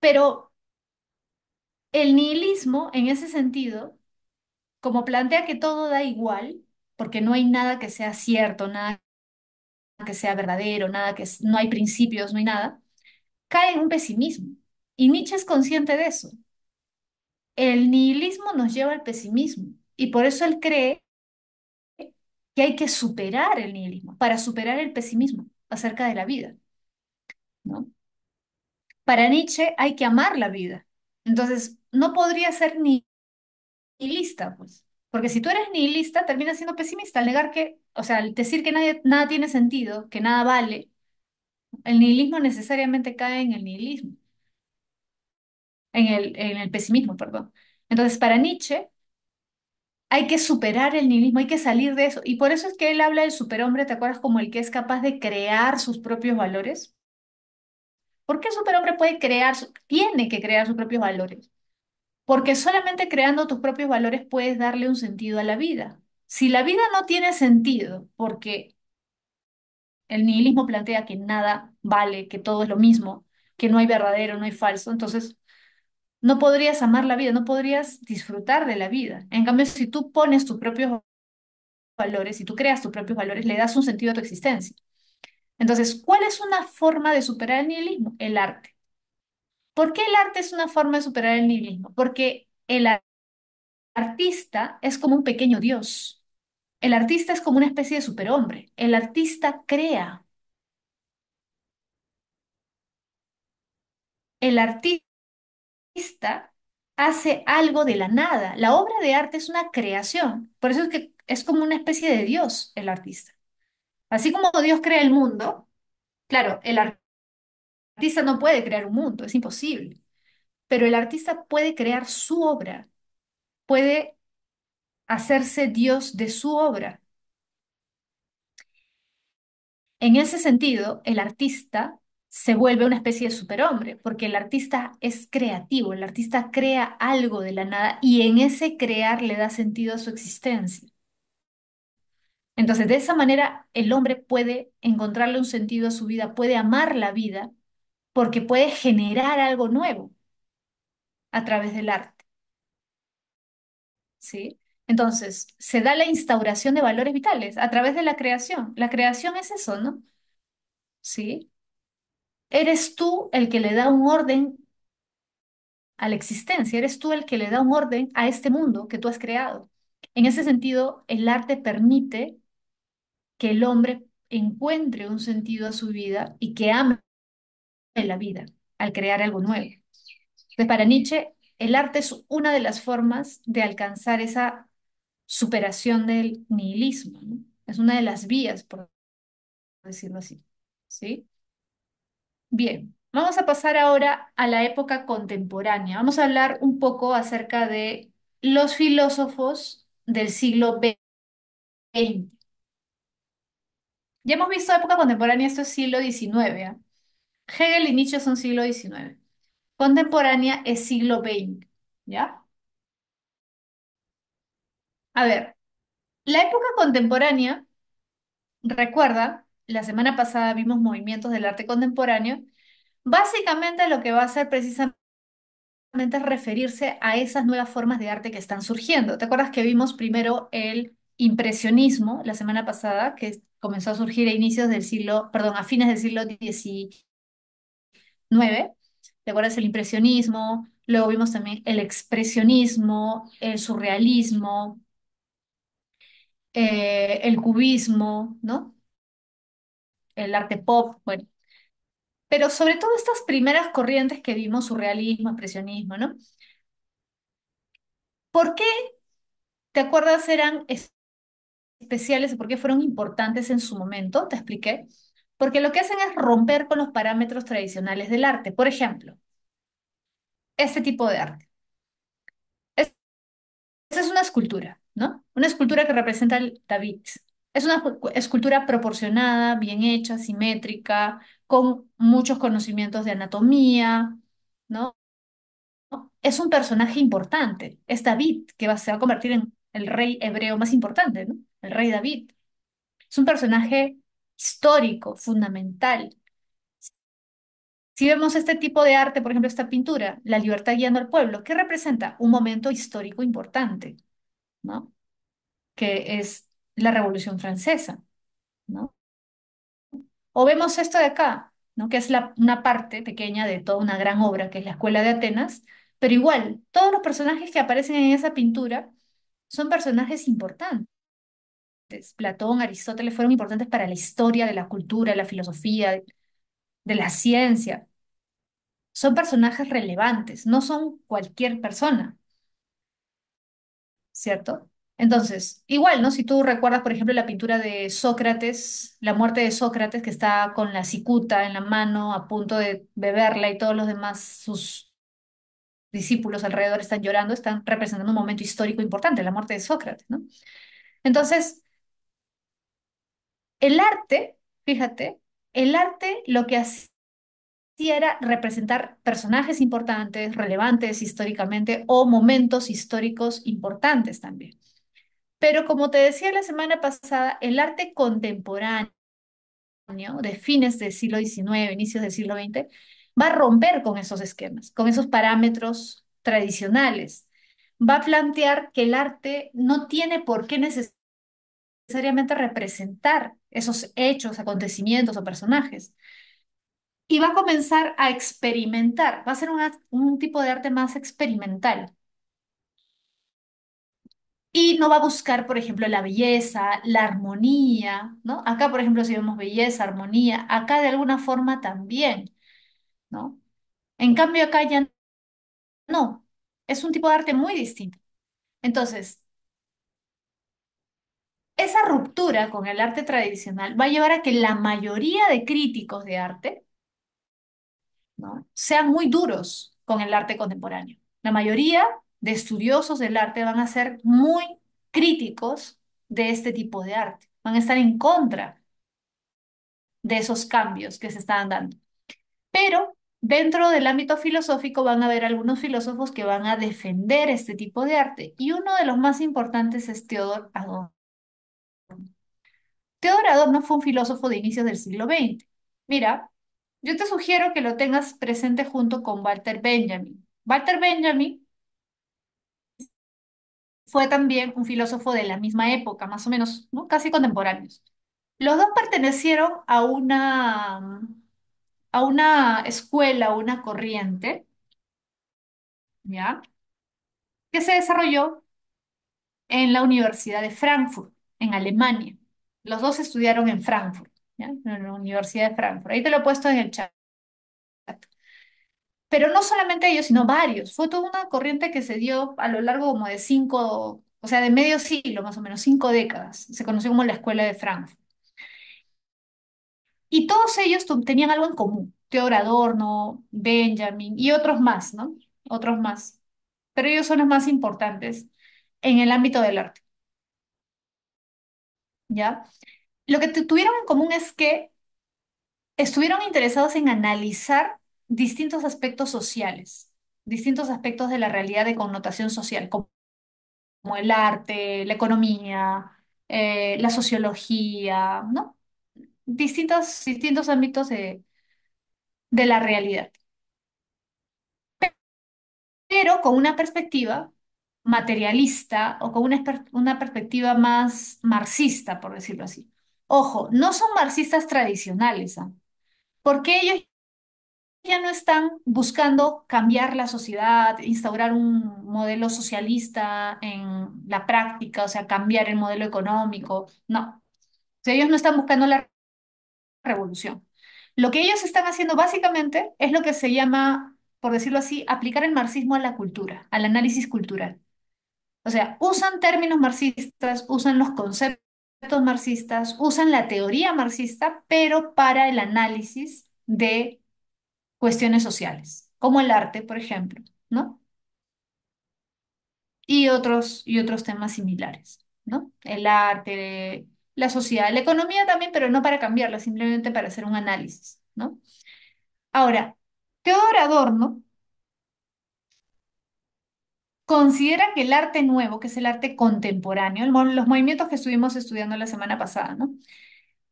Pero el nihilismo, en ese sentido, como plantea que todo da igual, porque no hay nada que sea cierto, nada que sea verdadero, nada que no hay principios, no hay nada, cae en un pesimismo. Y Nietzsche es consciente de eso. El nihilismo nos lleva al pesimismo y por eso él cree que hay que superar el nihilismo, para superar el pesimismo acerca de la vida. ¿no? Para Nietzsche hay que amar la vida. Entonces, no podría ser nihilista, pues. Porque si tú eres nihilista, terminas siendo pesimista al negar que, o sea, al decir que nada tiene sentido, que nada vale, el nihilismo necesariamente cae en el nihilismo, en el, en el pesimismo, perdón. Entonces, para Nietzsche, hay que superar el nihilismo, hay que salir de eso. Y por eso es que él habla del superhombre, ¿te acuerdas? Como el que es capaz de crear sus propios valores. ¿Por qué el superhombre puede crear, tiene que crear sus propios valores? Porque solamente creando tus propios valores puedes darle un sentido a la vida. Si la vida no tiene sentido, porque el nihilismo plantea que nada vale, que todo es lo mismo, que no hay verdadero, no hay falso, entonces no podrías amar la vida, no podrías disfrutar de la vida. En cambio, si tú pones tus propios valores, si tú creas tus propios valores, le das un sentido a tu existencia. Entonces, ¿cuál es una forma de superar el nihilismo? El arte. ¿Por qué el arte es una forma de superar el nihilismo? Porque el artista es como un pequeño dios. El artista es como una especie de superhombre. El artista crea. El artista artista hace algo de la nada. La obra de arte es una creación. Por eso es que es como una especie de Dios el artista. Así como Dios crea el mundo, claro, el artista no puede crear un mundo, es imposible. Pero el artista puede crear su obra, puede hacerse Dios de su obra. En ese sentido, el artista se vuelve una especie de superhombre, porque el artista es creativo, el artista crea algo de la nada y en ese crear le da sentido a su existencia. Entonces, de esa manera, el hombre puede encontrarle un sentido a su vida, puede amar la vida, porque puede generar algo nuevo a través del arte. ¿Sí? Entonces, se da la instauración de valores vitales a través de la creación. La creación es eso, ¿no? ¿Sí? eres tú el que le da un orden a la existencia, eres tú el que le da un orden a este mundo que tú has creado. En ese sentido, el arte permite que el hombre encuentre un sentido a su vida y que ame la vida al crear algo nuevo. Entonces, para Nietzsche, el arte es una de las formas de alcanzar esa superación del nihilismo. Es una de las vías, por decirlo así. ¿sí? Bien, vamos a pasar ahora a la época contemporánea. Vamos a hablar un poco acerca de los filósofos del siglo XX. Ya hemos visto época contemporánea, esto es siglo XIX. ¿ah? Hegel y Nietzsche son siglo XIX. Contemporánea es siglo XX, ¿ya? A ver, la época contemporánea, recuerda, la semana pasada vimos movimientos del arte contemporáneo, básicamente lo que va a hacer precisamente es referirse a esas nuevas formas de arte que están surgiendo. ¿Te acuerdas que vimos primero el impresionismo la semana pasada, que comenzó a surgir a inicios del siglo, perdón, a fines del siglo XIX? ¿Te acuerdas el impresionismo? Luego vimos también el expresionismo, el surrealismo, eh, el cubismo, ¿no? el arte pop, bueno. Pero sobre todo estas primeras corrientes que vimos, surrealismo, expresionismo, ¿no? ¿Por qué, te acuerdas, eran especiales o por qué fueron importantes en su momento? Te expliqué. Porque lo que hacen es romper con los parámetros tradicionales del arte. Por ejemplo, este tipo de arte. Esa es una escultura, ¿no? Una escultura que representa el David, es una escultura proporcionada, bien hecha, simétrica, con muchos conocimientos de anatomía, ¿no? Es un personaje importante, es David, que va, se va a convertir en el rey hebreo más importante, ¿no? El rey David. Es un personaje histórico, fundamental. Si vemos este tipo de arte, por ejemplo, esta pintura, La libertad guiando al pueblo, ¿qué representa un momento histórico importante, ¿no? Que es la Revolución Francesa, ¿no? O vemos esto de acá, ¿no? que es una parte pequeña de toda una gran obra que es la Escuela de Atenas, pero igual, todos los personajes que aparecen en esa pintura son personajes importantes. Platón, Aristóteles fueron importantes para la historia de la cultura, la filosofía, de, de la ciencia. Son personajes relevantes, no son cualquier persona. ¿Cierto? Entonces, igual, ¿no? Si tú recuerdas, por ejemplo, la pintura de Sócrates, la muerte de Sócrates, que está con la cicuta en la mano a punto de beberla y todos los demás, sus discípulos alrededor están llorando, están representando un momento histórico importante, la muerte de Sócrates, Entonces, el arte, fíjate, el arte lo que hacía era representar personajes importantes, relevantes históricamente o momentos históricos importantes también. Pero como te decía la semana pasada, el arte contemporáneo de fines del siglo XIX, inicios del siglo XX, va a romper con esos esquemas, con esos parámetros tradicionales. Va a plantear que el arte no tiene por qué necesariamente representar esos hechos, acontecimientos o personajes. Y va a comenzar a experimentar, va a ser un tipo de arte más experimental. Y no va a buscar, por ejemplo, la belleza, la armonía, ¿no? Acá, por ejemplo, si vemos belleza, armonía, acá de alguna forma también, ¿no? En cambio, acá ya no, es un tipo de arte muy distinto. Entonces, esa ruptura con el arte tradicional va a llevar a que la mayoría de críticos de arte ¿no? sean muy duros con el arte contemporáneo. La mayoría de estudiosos del arte van a ser muy críticos de este tipo de arte, van a estar en contra de esos cambios que se están dando. Pero dentro del ámbito filosófico van a haber algunos filósofos que van a defender este tipo de arte y uno de los más importantes es Theodor Adorno. Theodor Adorno fue un filósofo de inicios del siglo XX. Mira, yo te sugiero que lo tengas presente junto con Walter Benjamin. Walter Benjamin fue también un filósofo de la misma época, más o menos, casi contemporáneos. Los dos pertenecieron a una, a una escuela, una corriente, ¿ya? que se desarrolló en la Universidad de Frankfurt, en Alemania. Los dos estudiaron en Frankfurt, en la Universidad de Frankfurt. Ahí te lo he puesto en el chat. Pero no solamente ellos, sino varios. Fue toda una corriente que se dio a lo largo como de cinco, o sea, de medio siglo más o menos, cinco décadas. Se conoció como la Escuela de Frankfurt. Y todos ellos tenían algo en común. Theodor Adorno, Benjamin y otros más, ¿no? Otros más. Pero ellos son los más importantes en el ámbito del arte. ¿Ya? Lo que tuvieron en común es que estuvieron interesados en analizar distintos aspectos sociales, distintos aspectos de la realidad de connotación social, como, el arte, la economía, eh, la sociología, ¿no? Distintos, distintos ámbitos de, la realidad, pero con una perspectiva materialista o con una, una perspectiva más marxista, por decirlo así. Ojo, no son marxistas tradicionales, ¿ah? porque ellos ya no están buscando cambiar la sociedad, instaurar un modelo socialista en la práctica, o sea, cambiar el modelo económico, no. ellos no están buscando la revolución. Lo que ellos están haciendo básicamente es lo que se llama, por decirlo así, aplicar el marxismo a la cultura, al análisis cultural. O sea, usan términos marxistas, usan los conceptos marxistas, usan la teoría marxista, pero para el análisis de cuestiones sociales, como el arte, por ejemplo, ¿no? Y otros, y otros temas similares, ¿no? El arte, la sociedad, la economía también, pero no para cambiarla, simplemente para hacer un análisis, ¿no? Ahora, Teodoro Adorno considera que el arte nuevo, que es el arte contemporáneo, los movimientos que estuvimos estudiando la semana pasada, ¿no?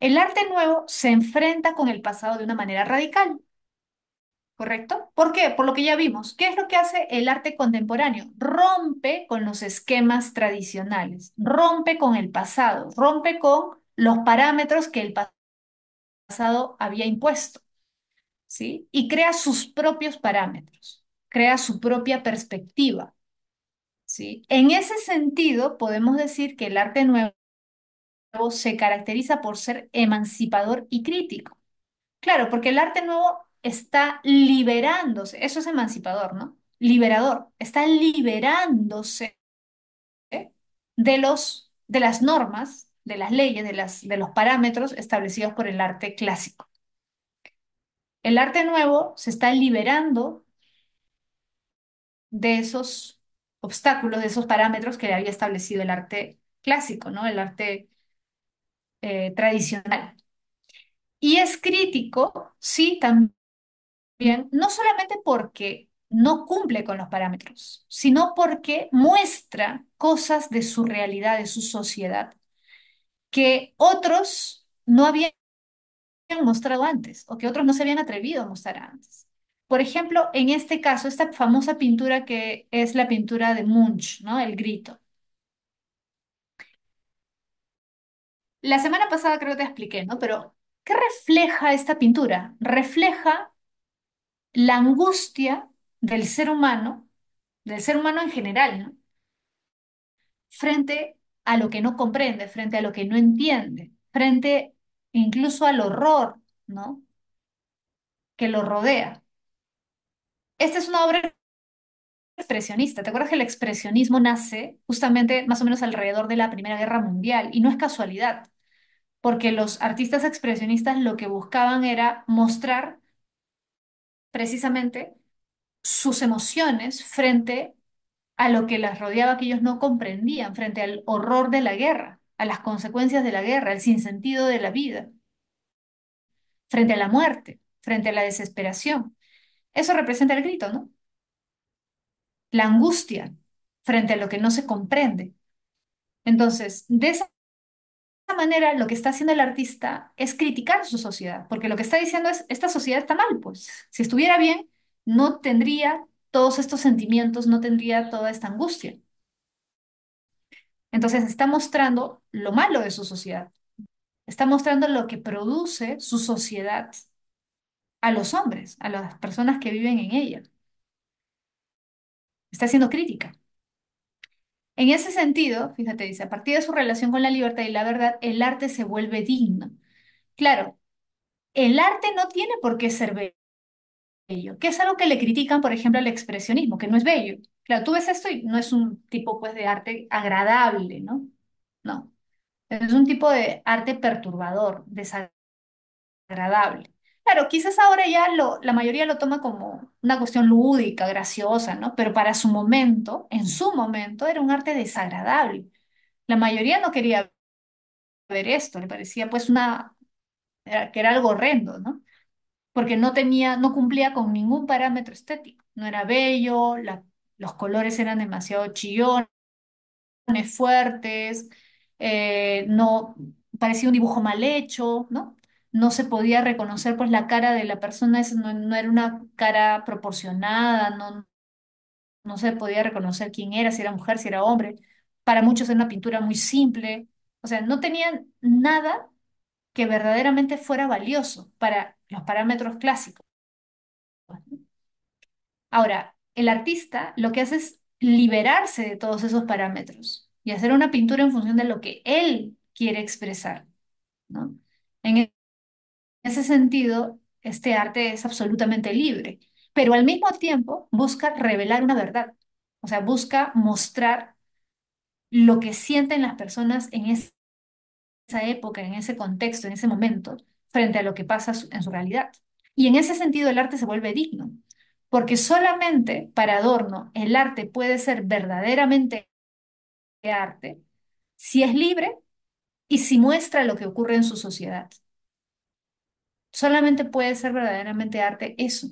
El arte nuevo se enfrenta con el pasado de una manera radical, ¿correcto? ¿Por qué? Por lo que ya vimos. ¿Qué es lo que hace el arte contemporáneo? Rompe con los esquemas tradicionales, rompe con el pasado, rompe con los parámetros que el pasado había impuesto, ¿sí? Y crea sus propios parámetros, crea su propia perspectiva, ¿sí? En ese sentido, podemos decir que el arte nuevo se caracteriza por ser emancipador y crítico. Claro, porque el arte nuevo está liberándose, eso es emancipador, ¿no? Liberador, está liberándose de, los, de las normas, de las leyes, de, las, de los parámetros establecidos por el arte clásico. El arte nuevo se está liberando de esos obstáculos, de esos parámetros que le había establecido el arte clásico, ¿no? El arte eh, tradicional. Y es crítico, sí, también bien, no solamente porque no cumple con los parámetros, sino porque muestra cosas de su realidad, de su sociedad, que otros no habían mostrado antes o que otros no se habían atrevido a mostrar antes. Por ejemplo, en este caso, esta famosa pintura que es la pintura de Munch, ¿no? El grito. La semana pasada creo que te expliqué, ¿no? Pero, ¿qué refleja esta pintura? Refleja la angustia del ser humano, del ser humano en general, frente a lo que no comprende, frente a lo que no entiende, frente incluso al horror ¿no? que lo rodea. Esta es una obra expresionista. ¿Te acuerdas que el expresionismo nace justamente más o menos alrededor de la Primera Guerra Mundial? Y no es casualidad, porque los artistas expresionistas lo que buscaban era mostrar precisamente sus emociones frente a lo que las rodeaba que ellos no comprendían, frente al horror de la guerra, a las consecuencias de la guerra, al sinsentido de la vida, frente a la muerte, frente a la desesperación. Eso representa el grito, ¿no? La angustia frente a lo que no se comprende. Entonces, de esa manera lo que está haciendo el artista es criticar su sociedad, porque lo que está diciendo es, esta sociedad está mal, pues si estuviera bien, no tendría todos estos sentimientos, no tendría toda esta angustia. Entonces está mostrando lo malo de su sociedad, está mostrando lo que produce su sociedad a los hombres, a las personas que viven en ella. Está haciendo crítica. En ese sentido, fíjate, dice, a partir de su relación con la libertad y la verdad, el arte se vuelve digno. Claro, el arte no tiene por qué ser bello, que es algo que le critican, por ejemplo, al expresionismo, que no es bello. Claro, tú ves esto y no es un tipo pues, de arte agradable, ¿no? No. Es un tipo de arte perturbador, desagradable. Claro, quizás ahora ya la mayoría lo toma como una cuestión lúdica, graciosa, ¿no? Pero para su momento, en su momento, era un arte desagradable. La mayoría no quería ver esto, le parecía pues una, que era algo horrendo, ¿no? Porque no tenía, no cumplía con ningún parámetro estético. No era bello, la- los colores eran demasiado chillones, fuertes, eh, no, parecía un dibujo mal hecho, ¿no? no se podía reconocer pues la cara de la persona, no, era una cara proporcionada, no, se podía reconocer quién era, si era mujer, si era hombre. Para muchos era una pintura muy simple, o sea, no tenían nada que verdaderamente fuera valioso para los parámetros clásicos. Ahora, el artista lo que hace es liberarse de todos esos parámetros y hacer una pintura en función de lo que él quiere expresar, ¿no? En ese sentido, este arte es absolutamente libre, pero al mismo tiempo busca revelar una verdad, o sea, busca mostrar lo que sienten las personas en esa época, en ese contexto, en ese momento, frente a lo que pasa en su realidad. Y en ese sentido el arte se vuelve digno, porque solamente para Adorno el arte puede ser verdaderamente arte si es libre y si muestra lo que ocurre en su sociedad solamente puede ser verdaderamente arte eso.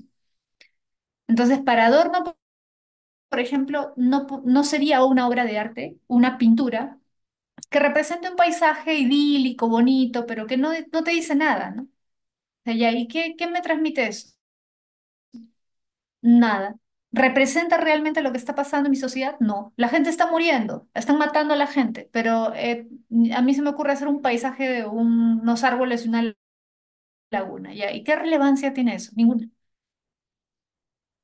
Entonces, para Adorno, por ejemplo, no, no sería una obra de arte, una pintura que represente un paisaje idílico, bonito, pero que no, no te dice nada, ¿no? ¿y qué, me transmite eso? Nada. ¿Representa realmente lo que está pasando en mi sociedad? No. La gente está muriendo, están matando a la gente, pero eh, a mí se me ocurre hacer un paisaje de unos árboles y una Laguna. ¿ya? ¿Y qué relevancia tiene eso? Ninguna.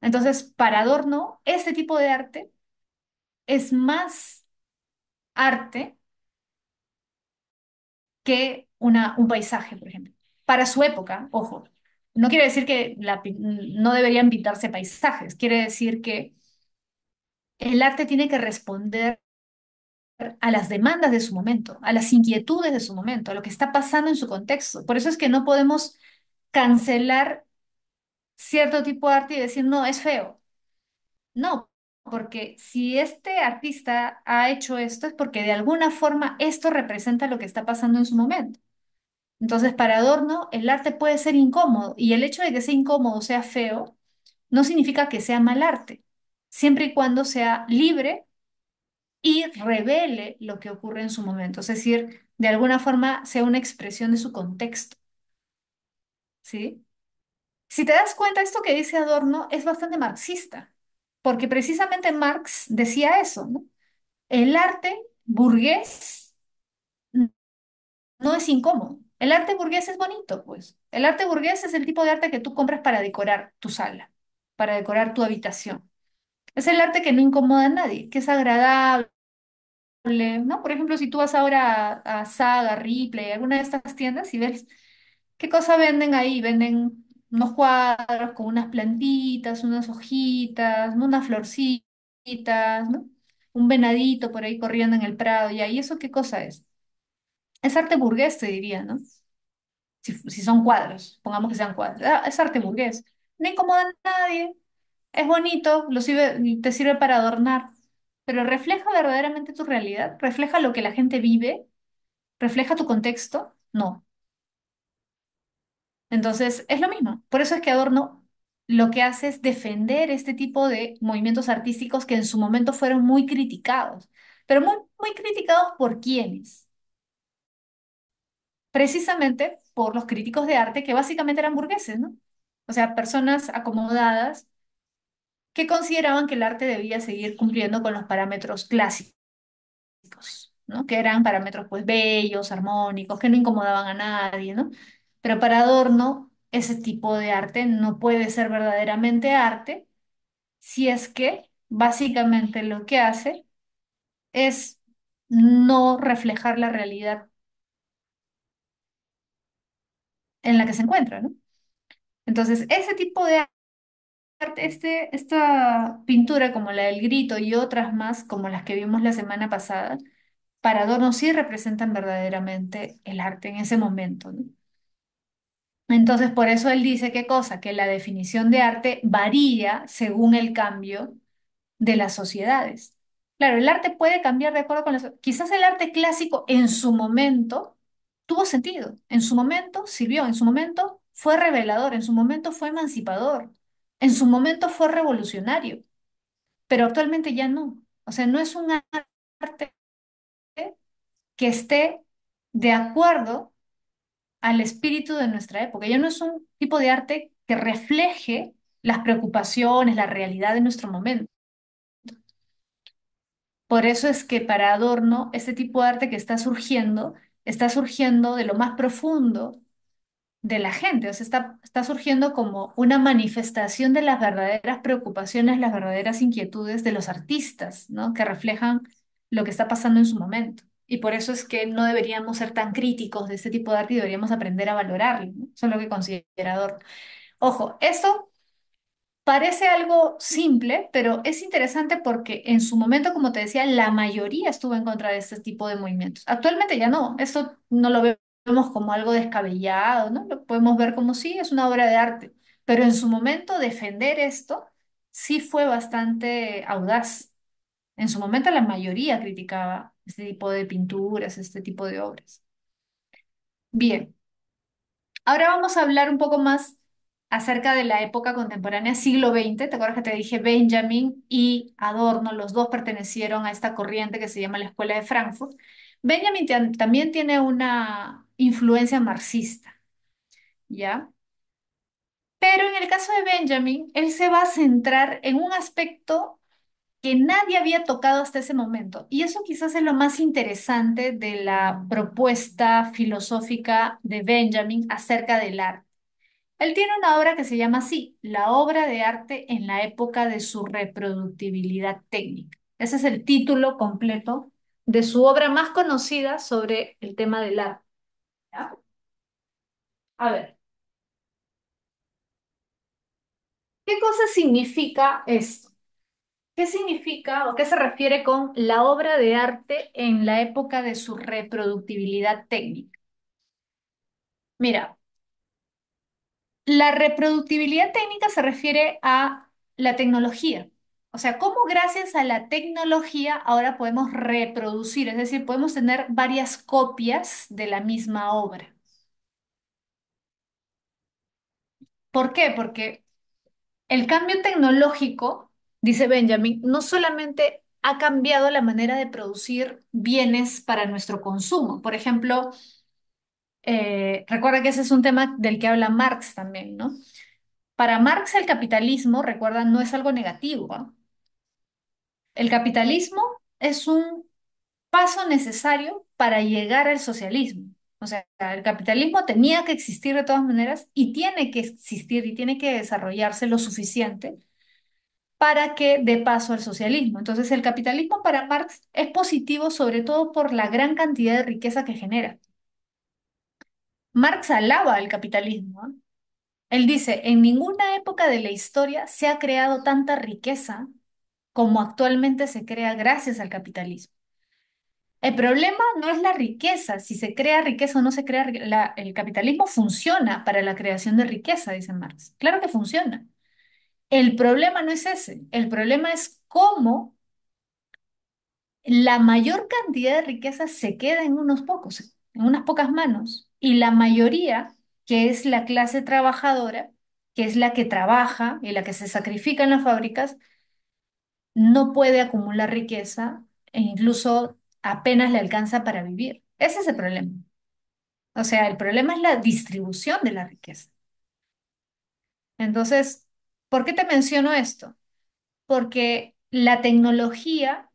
Entonces, para Adorno, este tipo de arte es más arte que una, un paisaje, por ejemplo. Para su época, ojo, no quiere decir que no deberían pintarse paisajes, quiere decir que el arte tiene que responder a las demandas de su momento, a las inquietudes de su momento, a lo que está pasando en su contexto. Por eso es que no podemos cancelar cierto tipo de arte y decir, no, es feo. No, porque si este artista ha hecho esto es porque de alguna forma esto representa lo que está pasando en su momento. Entonces, para Adorno, el arte puede ser incómodo y el hecho de que sea incómodo, sea feo, no significa que sea mal arte, siempre y cuando sea libre y revele lo que ocurre en su momento, es decir, de alguna forma sea una expresión de su contexto. ¿Sí? Si te das cuenta, esto que dice Adorno es bastante marxista, porque precisamente Marx decía eso, ¿no? El arte burgués no es incómodo. El arte burgués es bonito, pues. El arte burgués es el tipo de arte que tú compras para decorar tu sala, para decorar tu habitación. Es el arte que no incomoda a nadie, que es agradable, ¿no? Por ejemplo, si tú vas ahora a, Saga, Ripley, alguna de estas tiendas y ves qué cosa venden ahí, venden unos cuadros con unas plantitas, unas hojitas, unas florcitas, ¿no? un venadito por ahí corriendo en el prado, y ahí eso qué cosa es? Es arte burgués, te diría, ¿no? Si, son cuadros, pongamos que sean cuadros. Ah, es arte burgués. No incomoda a nadie, es bonito, lo sirve, te sirve para adornar pero ¿refleja verdaderamente tu realidad? ¿Refleja lo que la gente vive? ¿Refleja tu contexto? No. Entonces, es lo mismo. Por eso es que Adorno lo que hace es defender este tipo de movimientos artísticos que en su momento fueron muy criticados, pero muy, muy criticados por quiénes? Precisamente por los críticos de arte que básicamente eran burgueses, ¿no? O sea, personas acomodadas que consideraban que el arte debía seguir cumpliendo con los parámetros clásicos, ¿no? que eran parámetros pues bellos, armónicos, que no incomodaban a nadie, ¿no? Pero para Adorno, ese tipo de arte no puede ser verdaderamente arte si es que básicamente lo que hace es no reflejar la realidad en la que se encuentra, Entonces, ese tipo de arte este, esta pintura, como la del grito y otras más, como las que vimos la semana pasada, para Adorno sí representan verdaderamente el arte en ese momento. Entonces, por eso él dice qué cosa, que la definición de arte varía según el cambio de las sociedades. Claro, el arte puede cambiar de acuerdo con las... Quizás el arte clásico en su momento tuvo sentido, en su momento sirvió, en su momento fue revelador, en su momento fue emancipador, en su momento fue revolucionario, pero actualmente ya no. O sea, no es un arte que esté de acuerdo al espíritu de nuestra época. Ya no es un tipo de arte que refleje las preocupaciones, la realidad de nuestro momento. Por eso es que para Adorno, este tipo de arte que está surgiendo, está surgiendo de lo más profundo de la gente, o sea, está, está surgiendo como una manifestación de las verdaderas preocupaciones, las verdaderas inquietudes de los artistas, ¿no? Que reflejan lo que está pasando en su momento. Y por eso es que no deberíamos ser tan críticos de este tipo de arte y deberíamos aprender a valorarlo. ¿no? Eso es lo que considerador. Ojo, esto parece algo simple, pero es interesante porque en su momento, como te decía, la mayoría estuvo en contra de este tipo de movimientos. Actualmente ya no, esto no lo veo vemos como algo descabellado, ¿no? Lo podemos ver como sí, es una obra de arte, pero en su momento defender esto sí fue bastante audaz. En su momento la mayoría criticaba este tipo de pinturas, este tipo de obras. Bien, ahora vamos a hablar un poco más acerca de la época contemporánea, siglo XX. ¿Te acuerdas que te dije Benjamin y Adorno? Los dos pertenecieron a esta corriente que se llama la Escuela de Frankfurt. Benjamin también tiene una influencia marxista, ¿ya? Pero en el caso de Benjamin, él se va a centrar en un aspecto que nadie había tocado hasta ese momento. Y eso quizás es lo más interesante de la propuesta filosófica de Benjamin acerca del arte. Él tiene una obra que se llama así, La obra de arte en la época de su reproductibilidad técnica. Ese es el título completo de su obra más conocida sobre el tema del arte. A ver. ¿Qué cosa significa esto? ¿Qué significa o qué se refiere con la obra de arte en la época de su reproductibilidad técnica? Mira, la reproductibilidad técnica se refiere a la tecnología, o sea, cómo gracias a la tecnología ahora podemos reproducir, es decir, podemos tener varias copias de la misma obra. ¿Por qué? Porque el cambio tecnológico, dice Benjamin, no solamente ha cambiado la manera de producir bienes para nuestro consumo. Por ejemplo, eh, recuerda que ese es un tema del que habla Marx también, ¿no? Para Marx el capitalismo, recuerda, no es algo negativo. El capitalismo es un paso necesario para llegar al socialismo. O sea, el capitalismo tenía que existir de todas maneras y tiene que existir y tiene que desarrollarse lo suficiente para que dé paso al socialismo. Entonces, el capitalismo para Marx es positivo sobre todo por la gran cantidad de riqueza que genera. Marx alaba al capitalismo. Él dice, en ninguna época de la historia se ha creado tanta riqueza como actualmente se crea gracias al capitalismo. El problema no es la riqueza, si se crea riqueza o no se crea el capitalismo funciona para la creación de riqueza, dice Marx. Claro que funciona. El problema no es ese, el problema es cómo la mayor cantidad de riqueza se queda en unos pocos, en unas pocas manos, y la mayoría, que es la clase trabajadora, que es la que trabaja y la que se sacrifica en las fábricas, no puede acumular riqueza e incluso apenas le alcanza para vivir. Ese es el problema. O sea, el problema es la distribución de la riqueza. Entonces, ¿por qué te menciono esto? Porque la tecnología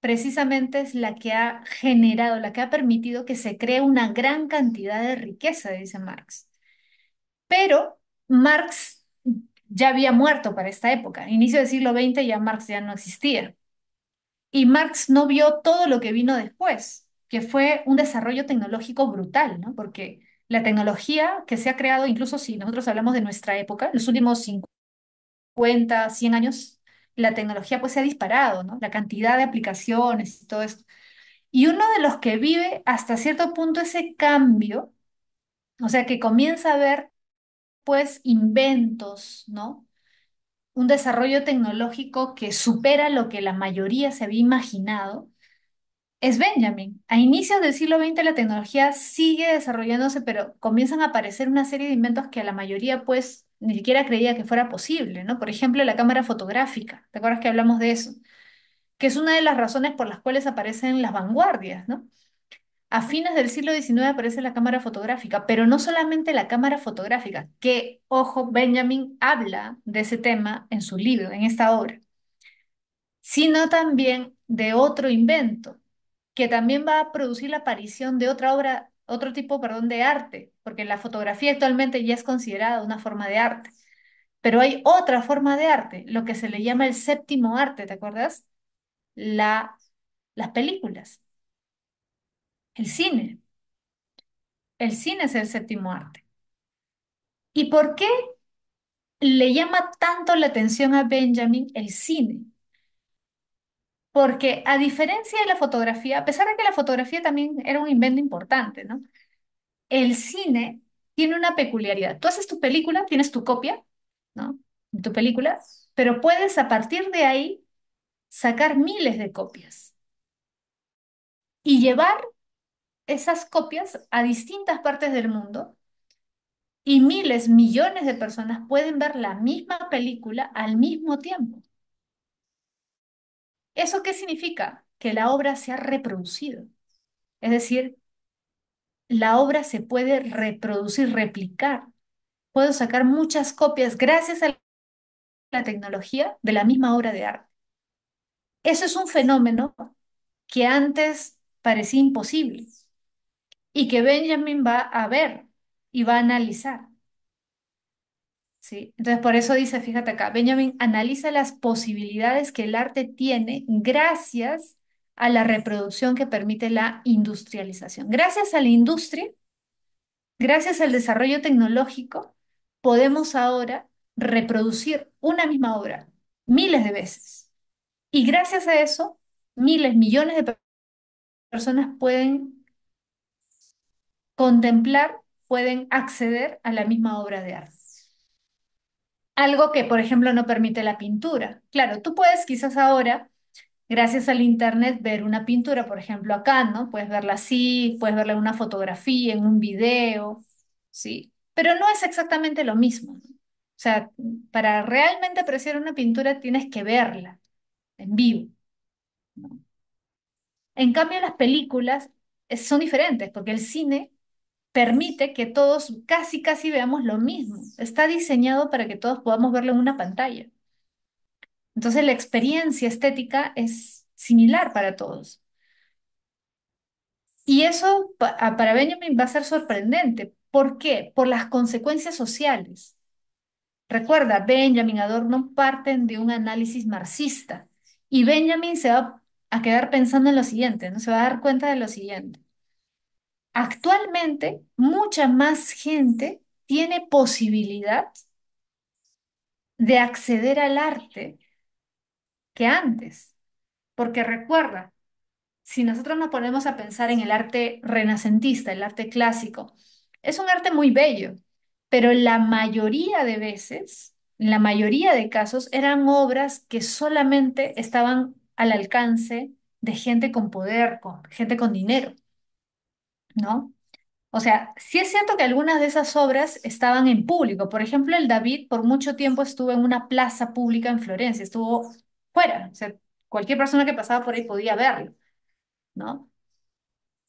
precisamente es la que ha generado, la que ha permitido que se cree una gran cantidad de riqueza, dice Marx. Pero Marx ya había muerto para esta época. Inicio del siglo XX ya Marx ya no existía. Y Marx no vio todo lo que vino después, que fue un desarrollo tecnológico brutal, ¿no? Porque la tecnología que se ha creado, incluso si nosotros hablamos de nuestra época, los últimos 50, 100 años, la tecnología pues se ha disparado, ¿no? La cantidad de aplicaciones y todo esto. Y uno de los que vive hasta cierto punto ese cambio, o sea, que comienza a ver pues inventos, ¿no? Un desarrollo tecnológico que supera lo que la mayoría se había imaginado, es Benjamin. A inicios del siglo XX la tecnología sigue desarrollándose, pero comienzan a aparecer una serie de inventos que a la mayoría pues ni siquiera creía que fuera posible, ¿no? Por ejemplo, la cámara fotográfica, ¿te acuerdas que hablamos de eso? Que es una de las razones por las cuales aparecen las vanguardias, ¿no? a fines del siglo XIX aparece la cámara fotográfica, pero no solamente la cámara fotográfica, que, ojo, Benjamin habla de ese tema en su libro, en esta obra, sino también de otro invento, que también va a producir la aparición de otra obra, otro tipo, perdón, de arte, porque la fotografía actualmente ya es considerada una forma de arte. Pero hay otra forma de arte, lo que se le llama el séptimo arte, ¿te acuerdas? La, las películas. El cine. El cine es el séptimo arte. ¿Y por qué le llama tanto la atención a Benjamin el cine? Porque a diferencia de la fotografía, a pesar de que la fotografía también era un invento importante, ¿no? El cine tiene una peculiaridad. Tú haces tu película, tienes tu copia, ¿no? De tu película, pero puedes a partir de ahí sacar miles de copias y llevar esas copias a distintas partes del mundo y miles, millones de personas pueden ver la misma película al mismo tiempo. ¿Eso qué significa? Que la obra se ha reproducido. Es decir, la obra se puede reproducir, replicar. Puedo sacar muchas copias gracias a la tecnología de la misma obra de arte. Eso es un fenómeno que antes parecía imposible y que Benjamin va a ver y va a analizar. ¿Sí? Entonces, por eso dice, fíjate acá, Benjamin analiza las posibilidades que el arte tiene gracias a la reproducción que permite la industrialización. Gracias a la industria, gracias al desarrollo tecnológico, podemos ahora reproducir una misma obra miles de veces. Y gracias a eso, miles, millones de personas pueden contemplar pueden acceder a la misma obra de arte. Algo que, por ejemplo, no permite la pintura. Claro, tú puedes quizás ahora, gracias al Internet, ver una pintura, por ejemplo, acá, ¿no? Puedes verla así, puedes verla en una fotografía, en un video, ¿sí? Pero no es exactamente lo mismo. O sea, para realmente apreciar una pintura tienes que verla en vivo. En cambio, las películas eh, son diferentes, porque el cine permite que todos casi, casi veamos lo mismo. Está diseñado para que todos podamos verlo en una pantalla. Entonces la experiencia estética es similar para todos. Y eso para Benjamin va a ser sorprendente. ¿Por qué? Por las consecuencias sociales. Recuerda, Benjamin Adorno parten de un análisis marxista y Benjamin se va a quedar pensando en lo siguiente, ¿no? se va a dar cuenta de lo siguiente. Actualmente, mucha más gente tiene posibilidad de acceder al arte que antes. Porque recuerda, si nosotros nos ponemos a pensar en el arte renacentista, el arte clásico, es un arte muy bello, pero la mayoría de veces, la mayoría de casos, eran obras que solamente estaban al alcance de gente con poder, con gente con dinero. ¿no? O sea, sí es cierto que algunas de esas obras estaban en público. Por ejemplo, el David por mucho tiempo estuvo en una plaza pública en Florencia, estuvo fuera. O sea, cualquier persona que pasaba por ahí podía verlo, ¿no?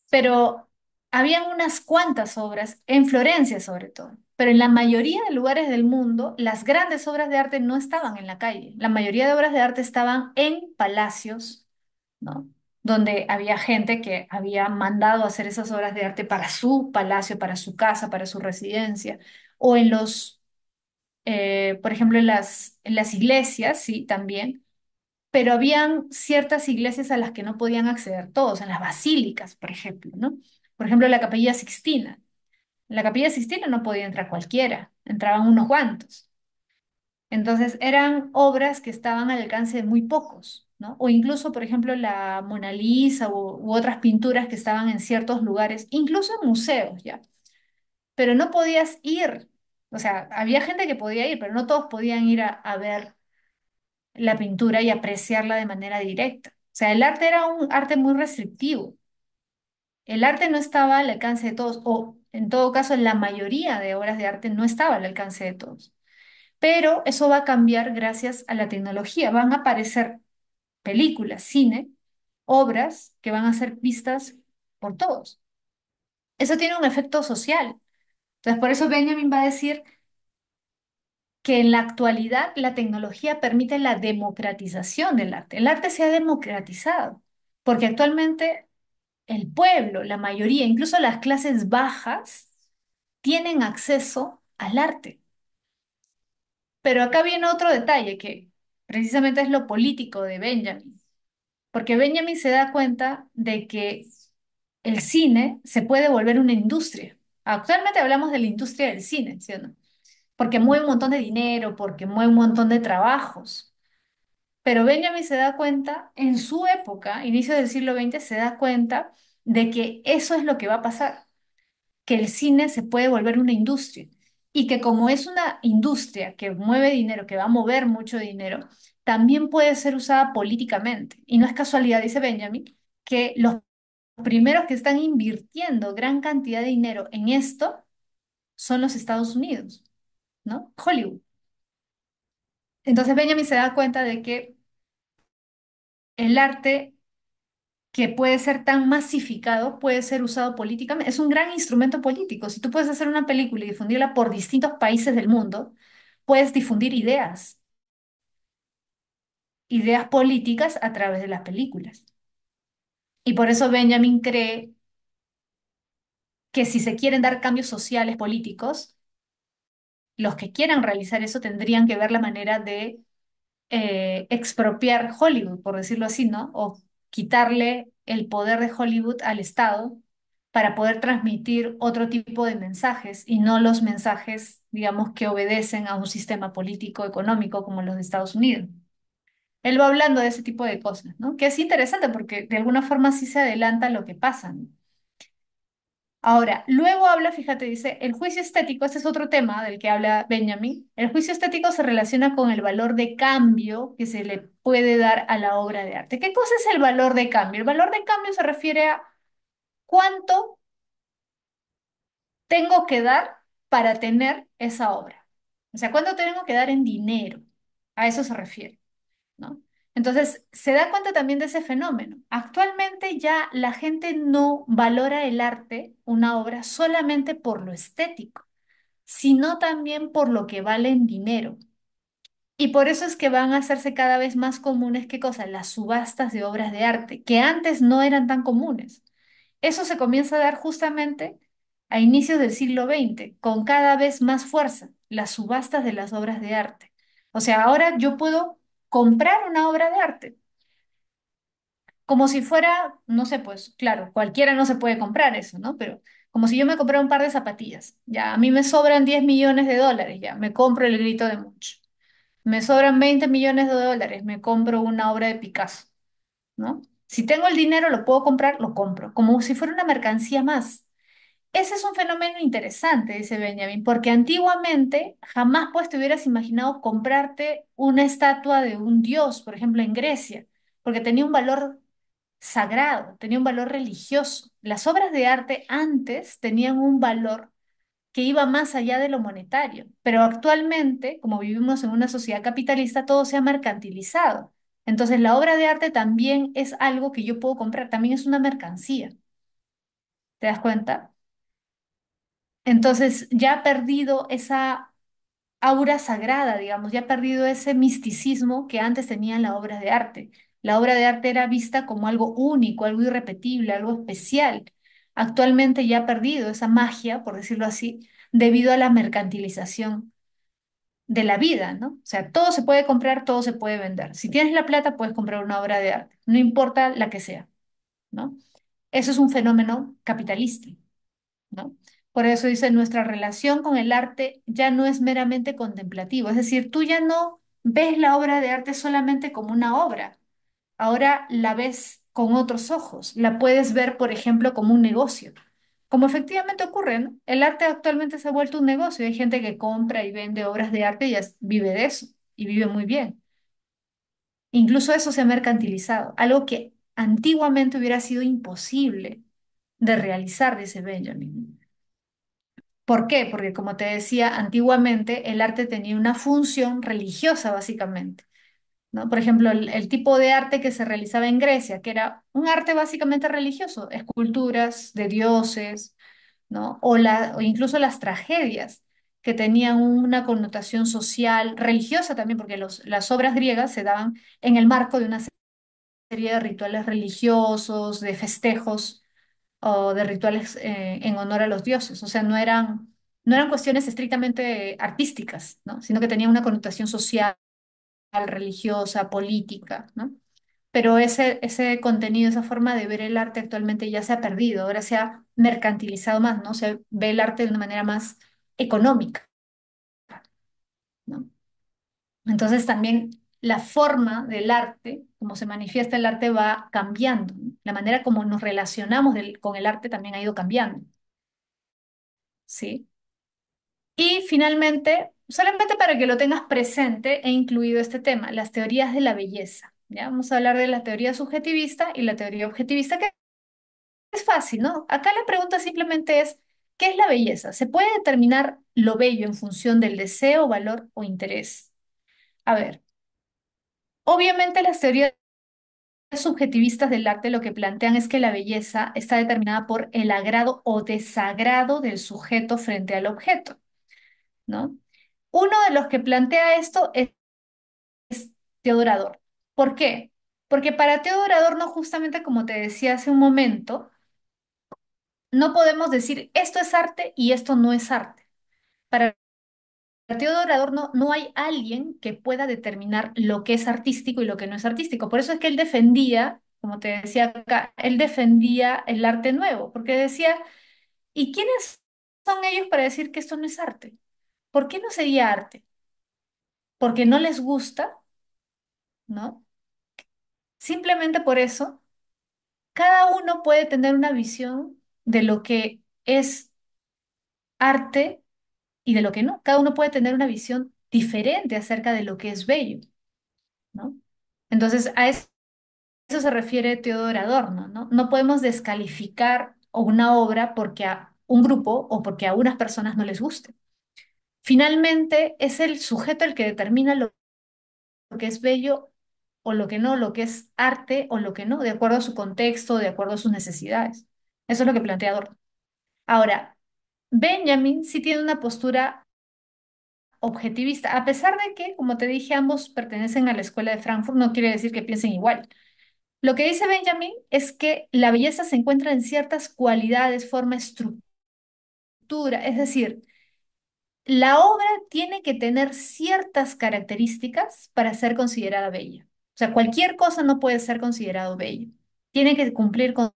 Pero habían unas cuantas obras, en Florencia sobre todo, pero en la mayoría de lugares del mundo las grandes obras de arte no estaban en la calle. La mayoría de obras de arte estaban en palacios, ¿no? donde había gente que había mandado hacer esas obras de arte para su palacio, para su casa, para su residencia, o en los, eh, por ejemplo, las, en las iglesias, sí, también pero habían ciertas iglesias a las que no podían acceder todos, en las basílicas, por ejemplo, ¿no? Por ejemplo, la Capilla Sixtina. En la Capilla Sixtina no podía entrar cualquiera, entraban unos cuantos. Entonces eran obras que estaban al alcance de muy pocos. O incluso, por ejemplo, la Mona Lisa u, otras pinturas que estaban en ciertos lugares, incluso en museos, ¿ya? Pero no podías ir. O sea, había gente que podía ir, pero no todos podían ir a, a ver la pintura y apreciarla de manera directa. O sea, el arte era un arte muy restrictivo. El arte no estaba al alcance de todos, o en todo caso, la mayoría de obras de arte no estaba al alcance de todos. Pero eso va a cambiar gracias a la tecnología. Van a aparecer películas, cine, obras que van a ser vistas por todos. Eso tiene un efecto social. Entonces, por eso Benjamin va a decir que en la actualidad la tecnología permite la democratización del arte. El arte se ha democratizado, porque actualmente el pueblo, la mayoría, incluso las clases bajas, tienen acceso al arte. Pero acá viene otro detalle que precisamente es lo político de Benjamin, porque Benjamin se da cuenta de que el cine se puede volver una industria. Actualmente hablamos de la industria del cine, Porque mueve un montón de dinero, porque mueve un montón de trabajos. Pero Benjamin se da cuenta, en su época, inicio del siglo XX, se da cuenta de que eso es lo que va a pasar, que el cine se puede volver una industria y que como es una industria que mueve dinero, que va a mover mucho dinero, también puede ser usada políticamente. Y no es casualidad, dice Benjamin, que los primeros que están invirtiendo gran cantidad de dinero en esto son los Estados Unidos, ¿no? Hollywood. Entonces Benjamin se da cuenta de que el arte que puede ser tan masificado, puede ser usado políticamente. Es un gran instrumento político. Si tú puedes hacer una película y difundirla por distintos países del mundo, puedes difundir ideas, ideas políticas a través de las películas. Y por eso Benjamin cree que si se quieren dar cambios sociales, políticos, los que quieran realizar eso tendrían que ver la manera de eh, expropiar Hollywood, por decirlo así, ¿no? O quitarle el poder de Hollywood al Estado para poder transmitir otro tipo de mensajes y no los mensajes, digamos, que obedecen a un sistema político económico como los de Estados Unidos. Él va hablando de ese tipo de cosas, ¿no? Que es interesante porque de alguna forma sí se adelanta lo que pasa. Ahora, luego habla, fíjate, dice, el juicio estético, este es otro tema del que habla Benjamin, el juicio estético se relaciona con el valor de cambio que se le puede dar a la obra de arte. ¿Qué cosa es el valor de cambio? El valor de cambio se refiere a cuánto tengo que dar para tener esa obra. O sea, cuánto tengo que dar en dinero. A eso se refiere. Entonces, se da cuenta también de ese fenómeno. Actualmente ya la gente no valora el arte, una obra, solamente por lo estético, sino también por lo que vale en dinero. Y por eso es que van a hacerse cada vez más comunes, ¿qué cosa? Las subastas de obras de arte, que antes no eran tan comunes. Eso se comienza a dar justamente a inicios del siglo XX, con cada vez más fuerza, las subastas de las obras de arte. O sea, ahora yo puedo comprar una obra de arte. Como si fuera, no sé, pues claro, cualquiera no se puede comprar eso, ¿no? Pero como si yo me comprara un par de zapatillas, ya, a mí me sobran 10 millones de dólares, ya, me compro el grito de mucho, Me sobran 20 millones de dólares, me compro una obra de Picasso, ¿no? Si tengo el dinero, lo puedo comprar, lo compro, como si fuera una mercancía más. Ese es un fenómeno interesante, dice Benjamin, porque antiguamente jamás pues te hubieras imaginado comprarte una estatua de un dios, por ejemplo, en Grecia, porque tenía un valor sagrado, tenía un valor religioso. Las obras de arte antes tenían un valor que iba más allá de lo monetario, pero actualmente, como vivimos en una sociedad capitalista, todo se ha mercantilizado. Entonces, la obra de arte también es algo que yo puedo comprar, también es una mercancía. ¿Te das cuenta? Entonces ya ha perdido esa aura sagrada, digamos, ya ha perdido ese misticismo que antes tenía en la obra de arte. La obra de arte era vista como algo único, algo irrepetible, algo especial. Actualmente ya ha perdido esa magia, por decirlo así, debido a la mercantilización de la vida, ¿no? O sea, todo se puede comprar, todo se puede vender. Si tienes la plata, puedes comprar una obra de arte, no importa la que sea, ¿no? Eso es un fenómeno capitalista, ¿no? Por eso dice, nuestra relación con el arte ya no es meramente contemplativa. es decir, tú ya no ves la obra de arte solamente como una obra, ahora la ves con otros ojos, la puedes ver, por ejemplo, como un negocio. Como efectivamente ocurre, el arte actualmente se ha vuelto un negocio, hay gente que compra y vende obras de arte y vive de eso, y vive muy bien. Incluso eso se ha mercantilizado, algo que antiguamente hubiera sido imposible de realizar, dice Benjamin. ¿Por qué? Porque como te decía, antiguamente el arte tenía una función religiosa básicamente. ¿no? Por ejemplo, el, tipo de arte que se realizaba en Grecia, que era un arte básicamente religioso, esculturas de dioses, ¿no? o, la, incluso las tragedias que tenían una connotación social, religiosa también, porque los, las obras griegas se daban en el marco de una serie de rituales religiosos, de festejos o de rituales eh, en honor a los dioses. O sea, no eran, no eran cuestiones estrictamente artísticas, ¿no? sino que tenían una connotación social, religiosa, política. ¿no? Pero ese, ese contenido, esa forma de ver el arte actualmente ya se ha perdido, ahora se ha mercantilizado más, ¿no? se ve el arte de una manera más económica. ¿no? Entonces también la forma del arte, como se manifiesta el arte, va cambiando. La manera como nos relacionamos con el arte también ha ido cambiando. ¿Sí? Y finalmente, solamente para que lo tengas presente, he incluido este tema, las teorías de la belleza. ¿ya? Vamos a hablar de la teoría subjetivista y la teoría objetivista, que es fácil, ¿no? Acá la pregunta simplemente es, ¿qué es la belleza? ¿Se puede determinar lo bello en función del deseo, valor o interés? A ver, Obviamente las teorías subjetivistas del arte lo que plantean es que la belleza está determinada por el agrado o desagrado del sujeto frente al objeto, ¿no? Uno de los que plantea esto es, es Teodorador. ¿Por qué? Porque para Teodorador, no justamente como te decía hace un momento, no podemos decir esto es arte y esto no es arte. Para Partido de no, no hay alguien que pueda determinar lo que es artístico y lo que no es artístico. Por eso es que él defendía, como te decía acá, él defendía el arte nuevo, porque decía, ¿y quiénes son ellos para decir que esto no es arte? ¿Por qué no sería arte? ¿Porque no les gusta? ¿No? Simplemente por eso, cada uno puede tener una visión de lo que es arte y de lo que no. Cada uno puede tener una visión diferente acerca de lo que es bello, ¿no? Entonces, a eso, se refiere Teodoro Adorno, ¿no? No podemos descalificar una obra porque a un grupo o porque a unas personas no les guste. Finalmente, es el sujeto el que determina lo que es bello o lo que no, lo que es arte o lo que no, de acuerdo a su contexto, de acuerdo a sus necesidades. Eso es lo que plantea Adorno. Ahora, Benjamin sí tiene una postura objetivista, a pesar de que, como te dije, ambos pertenecen a la escuela de Frankfurt, no quiere decir que piensen igual. Lo que dice Benjamin es que la belleza se encuentra en ciertas cualidades, forma, estructura, es decir, la obra tiene que tener ciertas características para ser considerada bella. O sea, cualquier cosa no puede ser considerado bella. Tiene que cumplir con,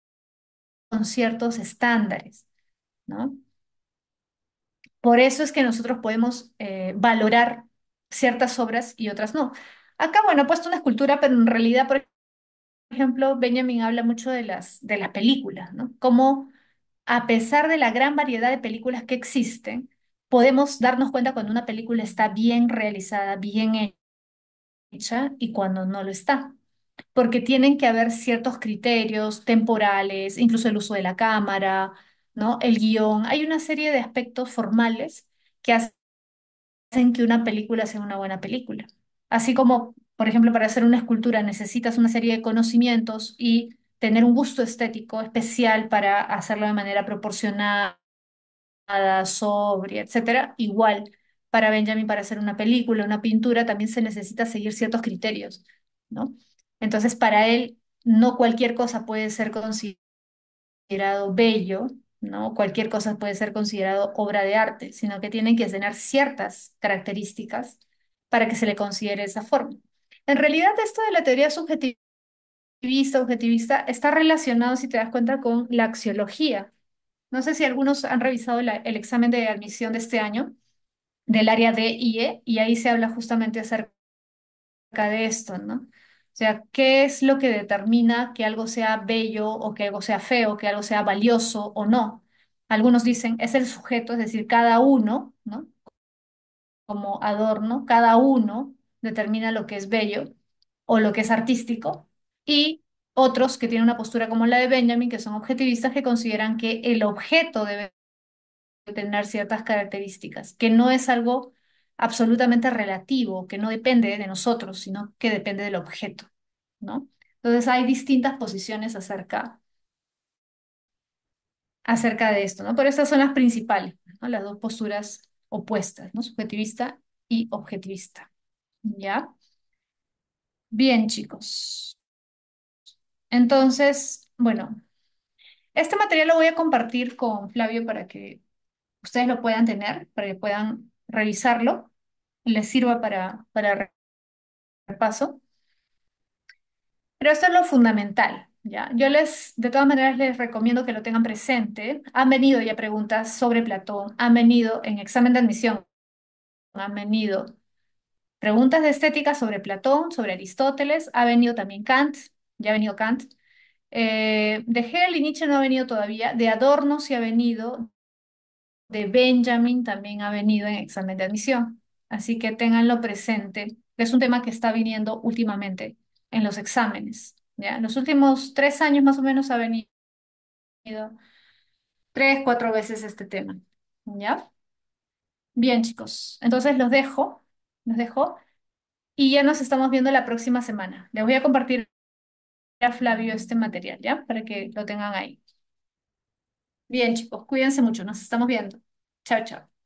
con ciertos estándares, ¿no? Por eso es que nosotros podemos eh, valorar ciertas obras y otras no. Acá, bueno, he puesto una escultura, pero en realidad, por ejemplo, Benjamin habla mucho de las, de las películas, ¿no? Cómo, a pesar de la gran variedad de películas que existen, podemos darnos cuenta cuando una película está bien realizada, bien hecha y cuando no lo está. Porque tienen que haber ciertos criterios temporales, incluso el uso de la cámara, ¿no? El guión, hay una serie de aspectos formales que hacen que una película sea una buena película. Así como, por ejemplo, para hacer una escultura necesitas una serie de conocimientos y tener un gusto estético especial para hacerlo de manera proporcionada, sobria, etcétera. Igual, para Benjamin, para hacer una película, una pintura, también se necesita seguir ciertos criterios, ¿no? Entonces, para él, no cualquier cosa puede ser considerado bello ¿no? Cualquier cosa puede ser considerado obra de arte, sino que tienen que tener ciertas características para que se le considere esa forma. En realidad, esto de la teoría subjetivista, objetivista, está relacionado, si te das cuenta, con la axiología. No sé si algunos han revisado el examen de admisión de este año del área de IE, y ahí se habla justamente acerca de esto, ¿no? O sea, ¿qué es lo que determina que algo sea bello o que algo sea feo, que algo sea valioso o no? Algunos dicen, es el sujeto, es decir, cada uno, ¿no? Como adorno, cada uno determina lo que es bello o lo que es artístico. Y otros que tienen una postura como la de Benjamin, que son objetivistas, que consideran que el objeto debe tener ciertas características, que no es algo absolutamente relativo, que no depende de nosotros, sino que depende del objeto, ¿no? Entonces hay distintas posiciones acerca, acerca de esto, ¿no? Pero estas son las principales, Las dos posturas opuestas, ¿no? Subjetivista y objetivista, ¿ya? Bien, chicos. Entonces, bueno, este material lo voy a compartir con Flavio para que ustedes lo puedan tener, para que puedan revisarlo les sirva para, para repaso. Pero esto es lo fundamental. ¿ya? Yo les, de todas maneras, les recomiendo que lo tengan presente. Han venido ya preguntas sobre Platón, han venido en examen de admisión, han venido preguntas de estética sobre Platón, sobre Aristóteles, ha venido también Kant, ya ha venido Kant. Eh, de Hegel y Nietzsche no ha venido todavía, de Adorno sí ha venido, de Benjamin también ha venido en examen de admisión. Así que tenganlo presente. Es un tema que está viniendo últimamente en los exámenes. ¿ya? En los últimos tres años más o menos ha venido tres, cuatro veces este tema. ¿Ya? Bien, chicos. Entonces los dejo. Los dejo. Y ya nos estamos viendo la próxima semana. Les voy a compartir a Flavio este material, ¿ya? Para que lo tengan ahí. Bien, chicos, cuídense mucho. Nos estamos viendo. Chao, chao.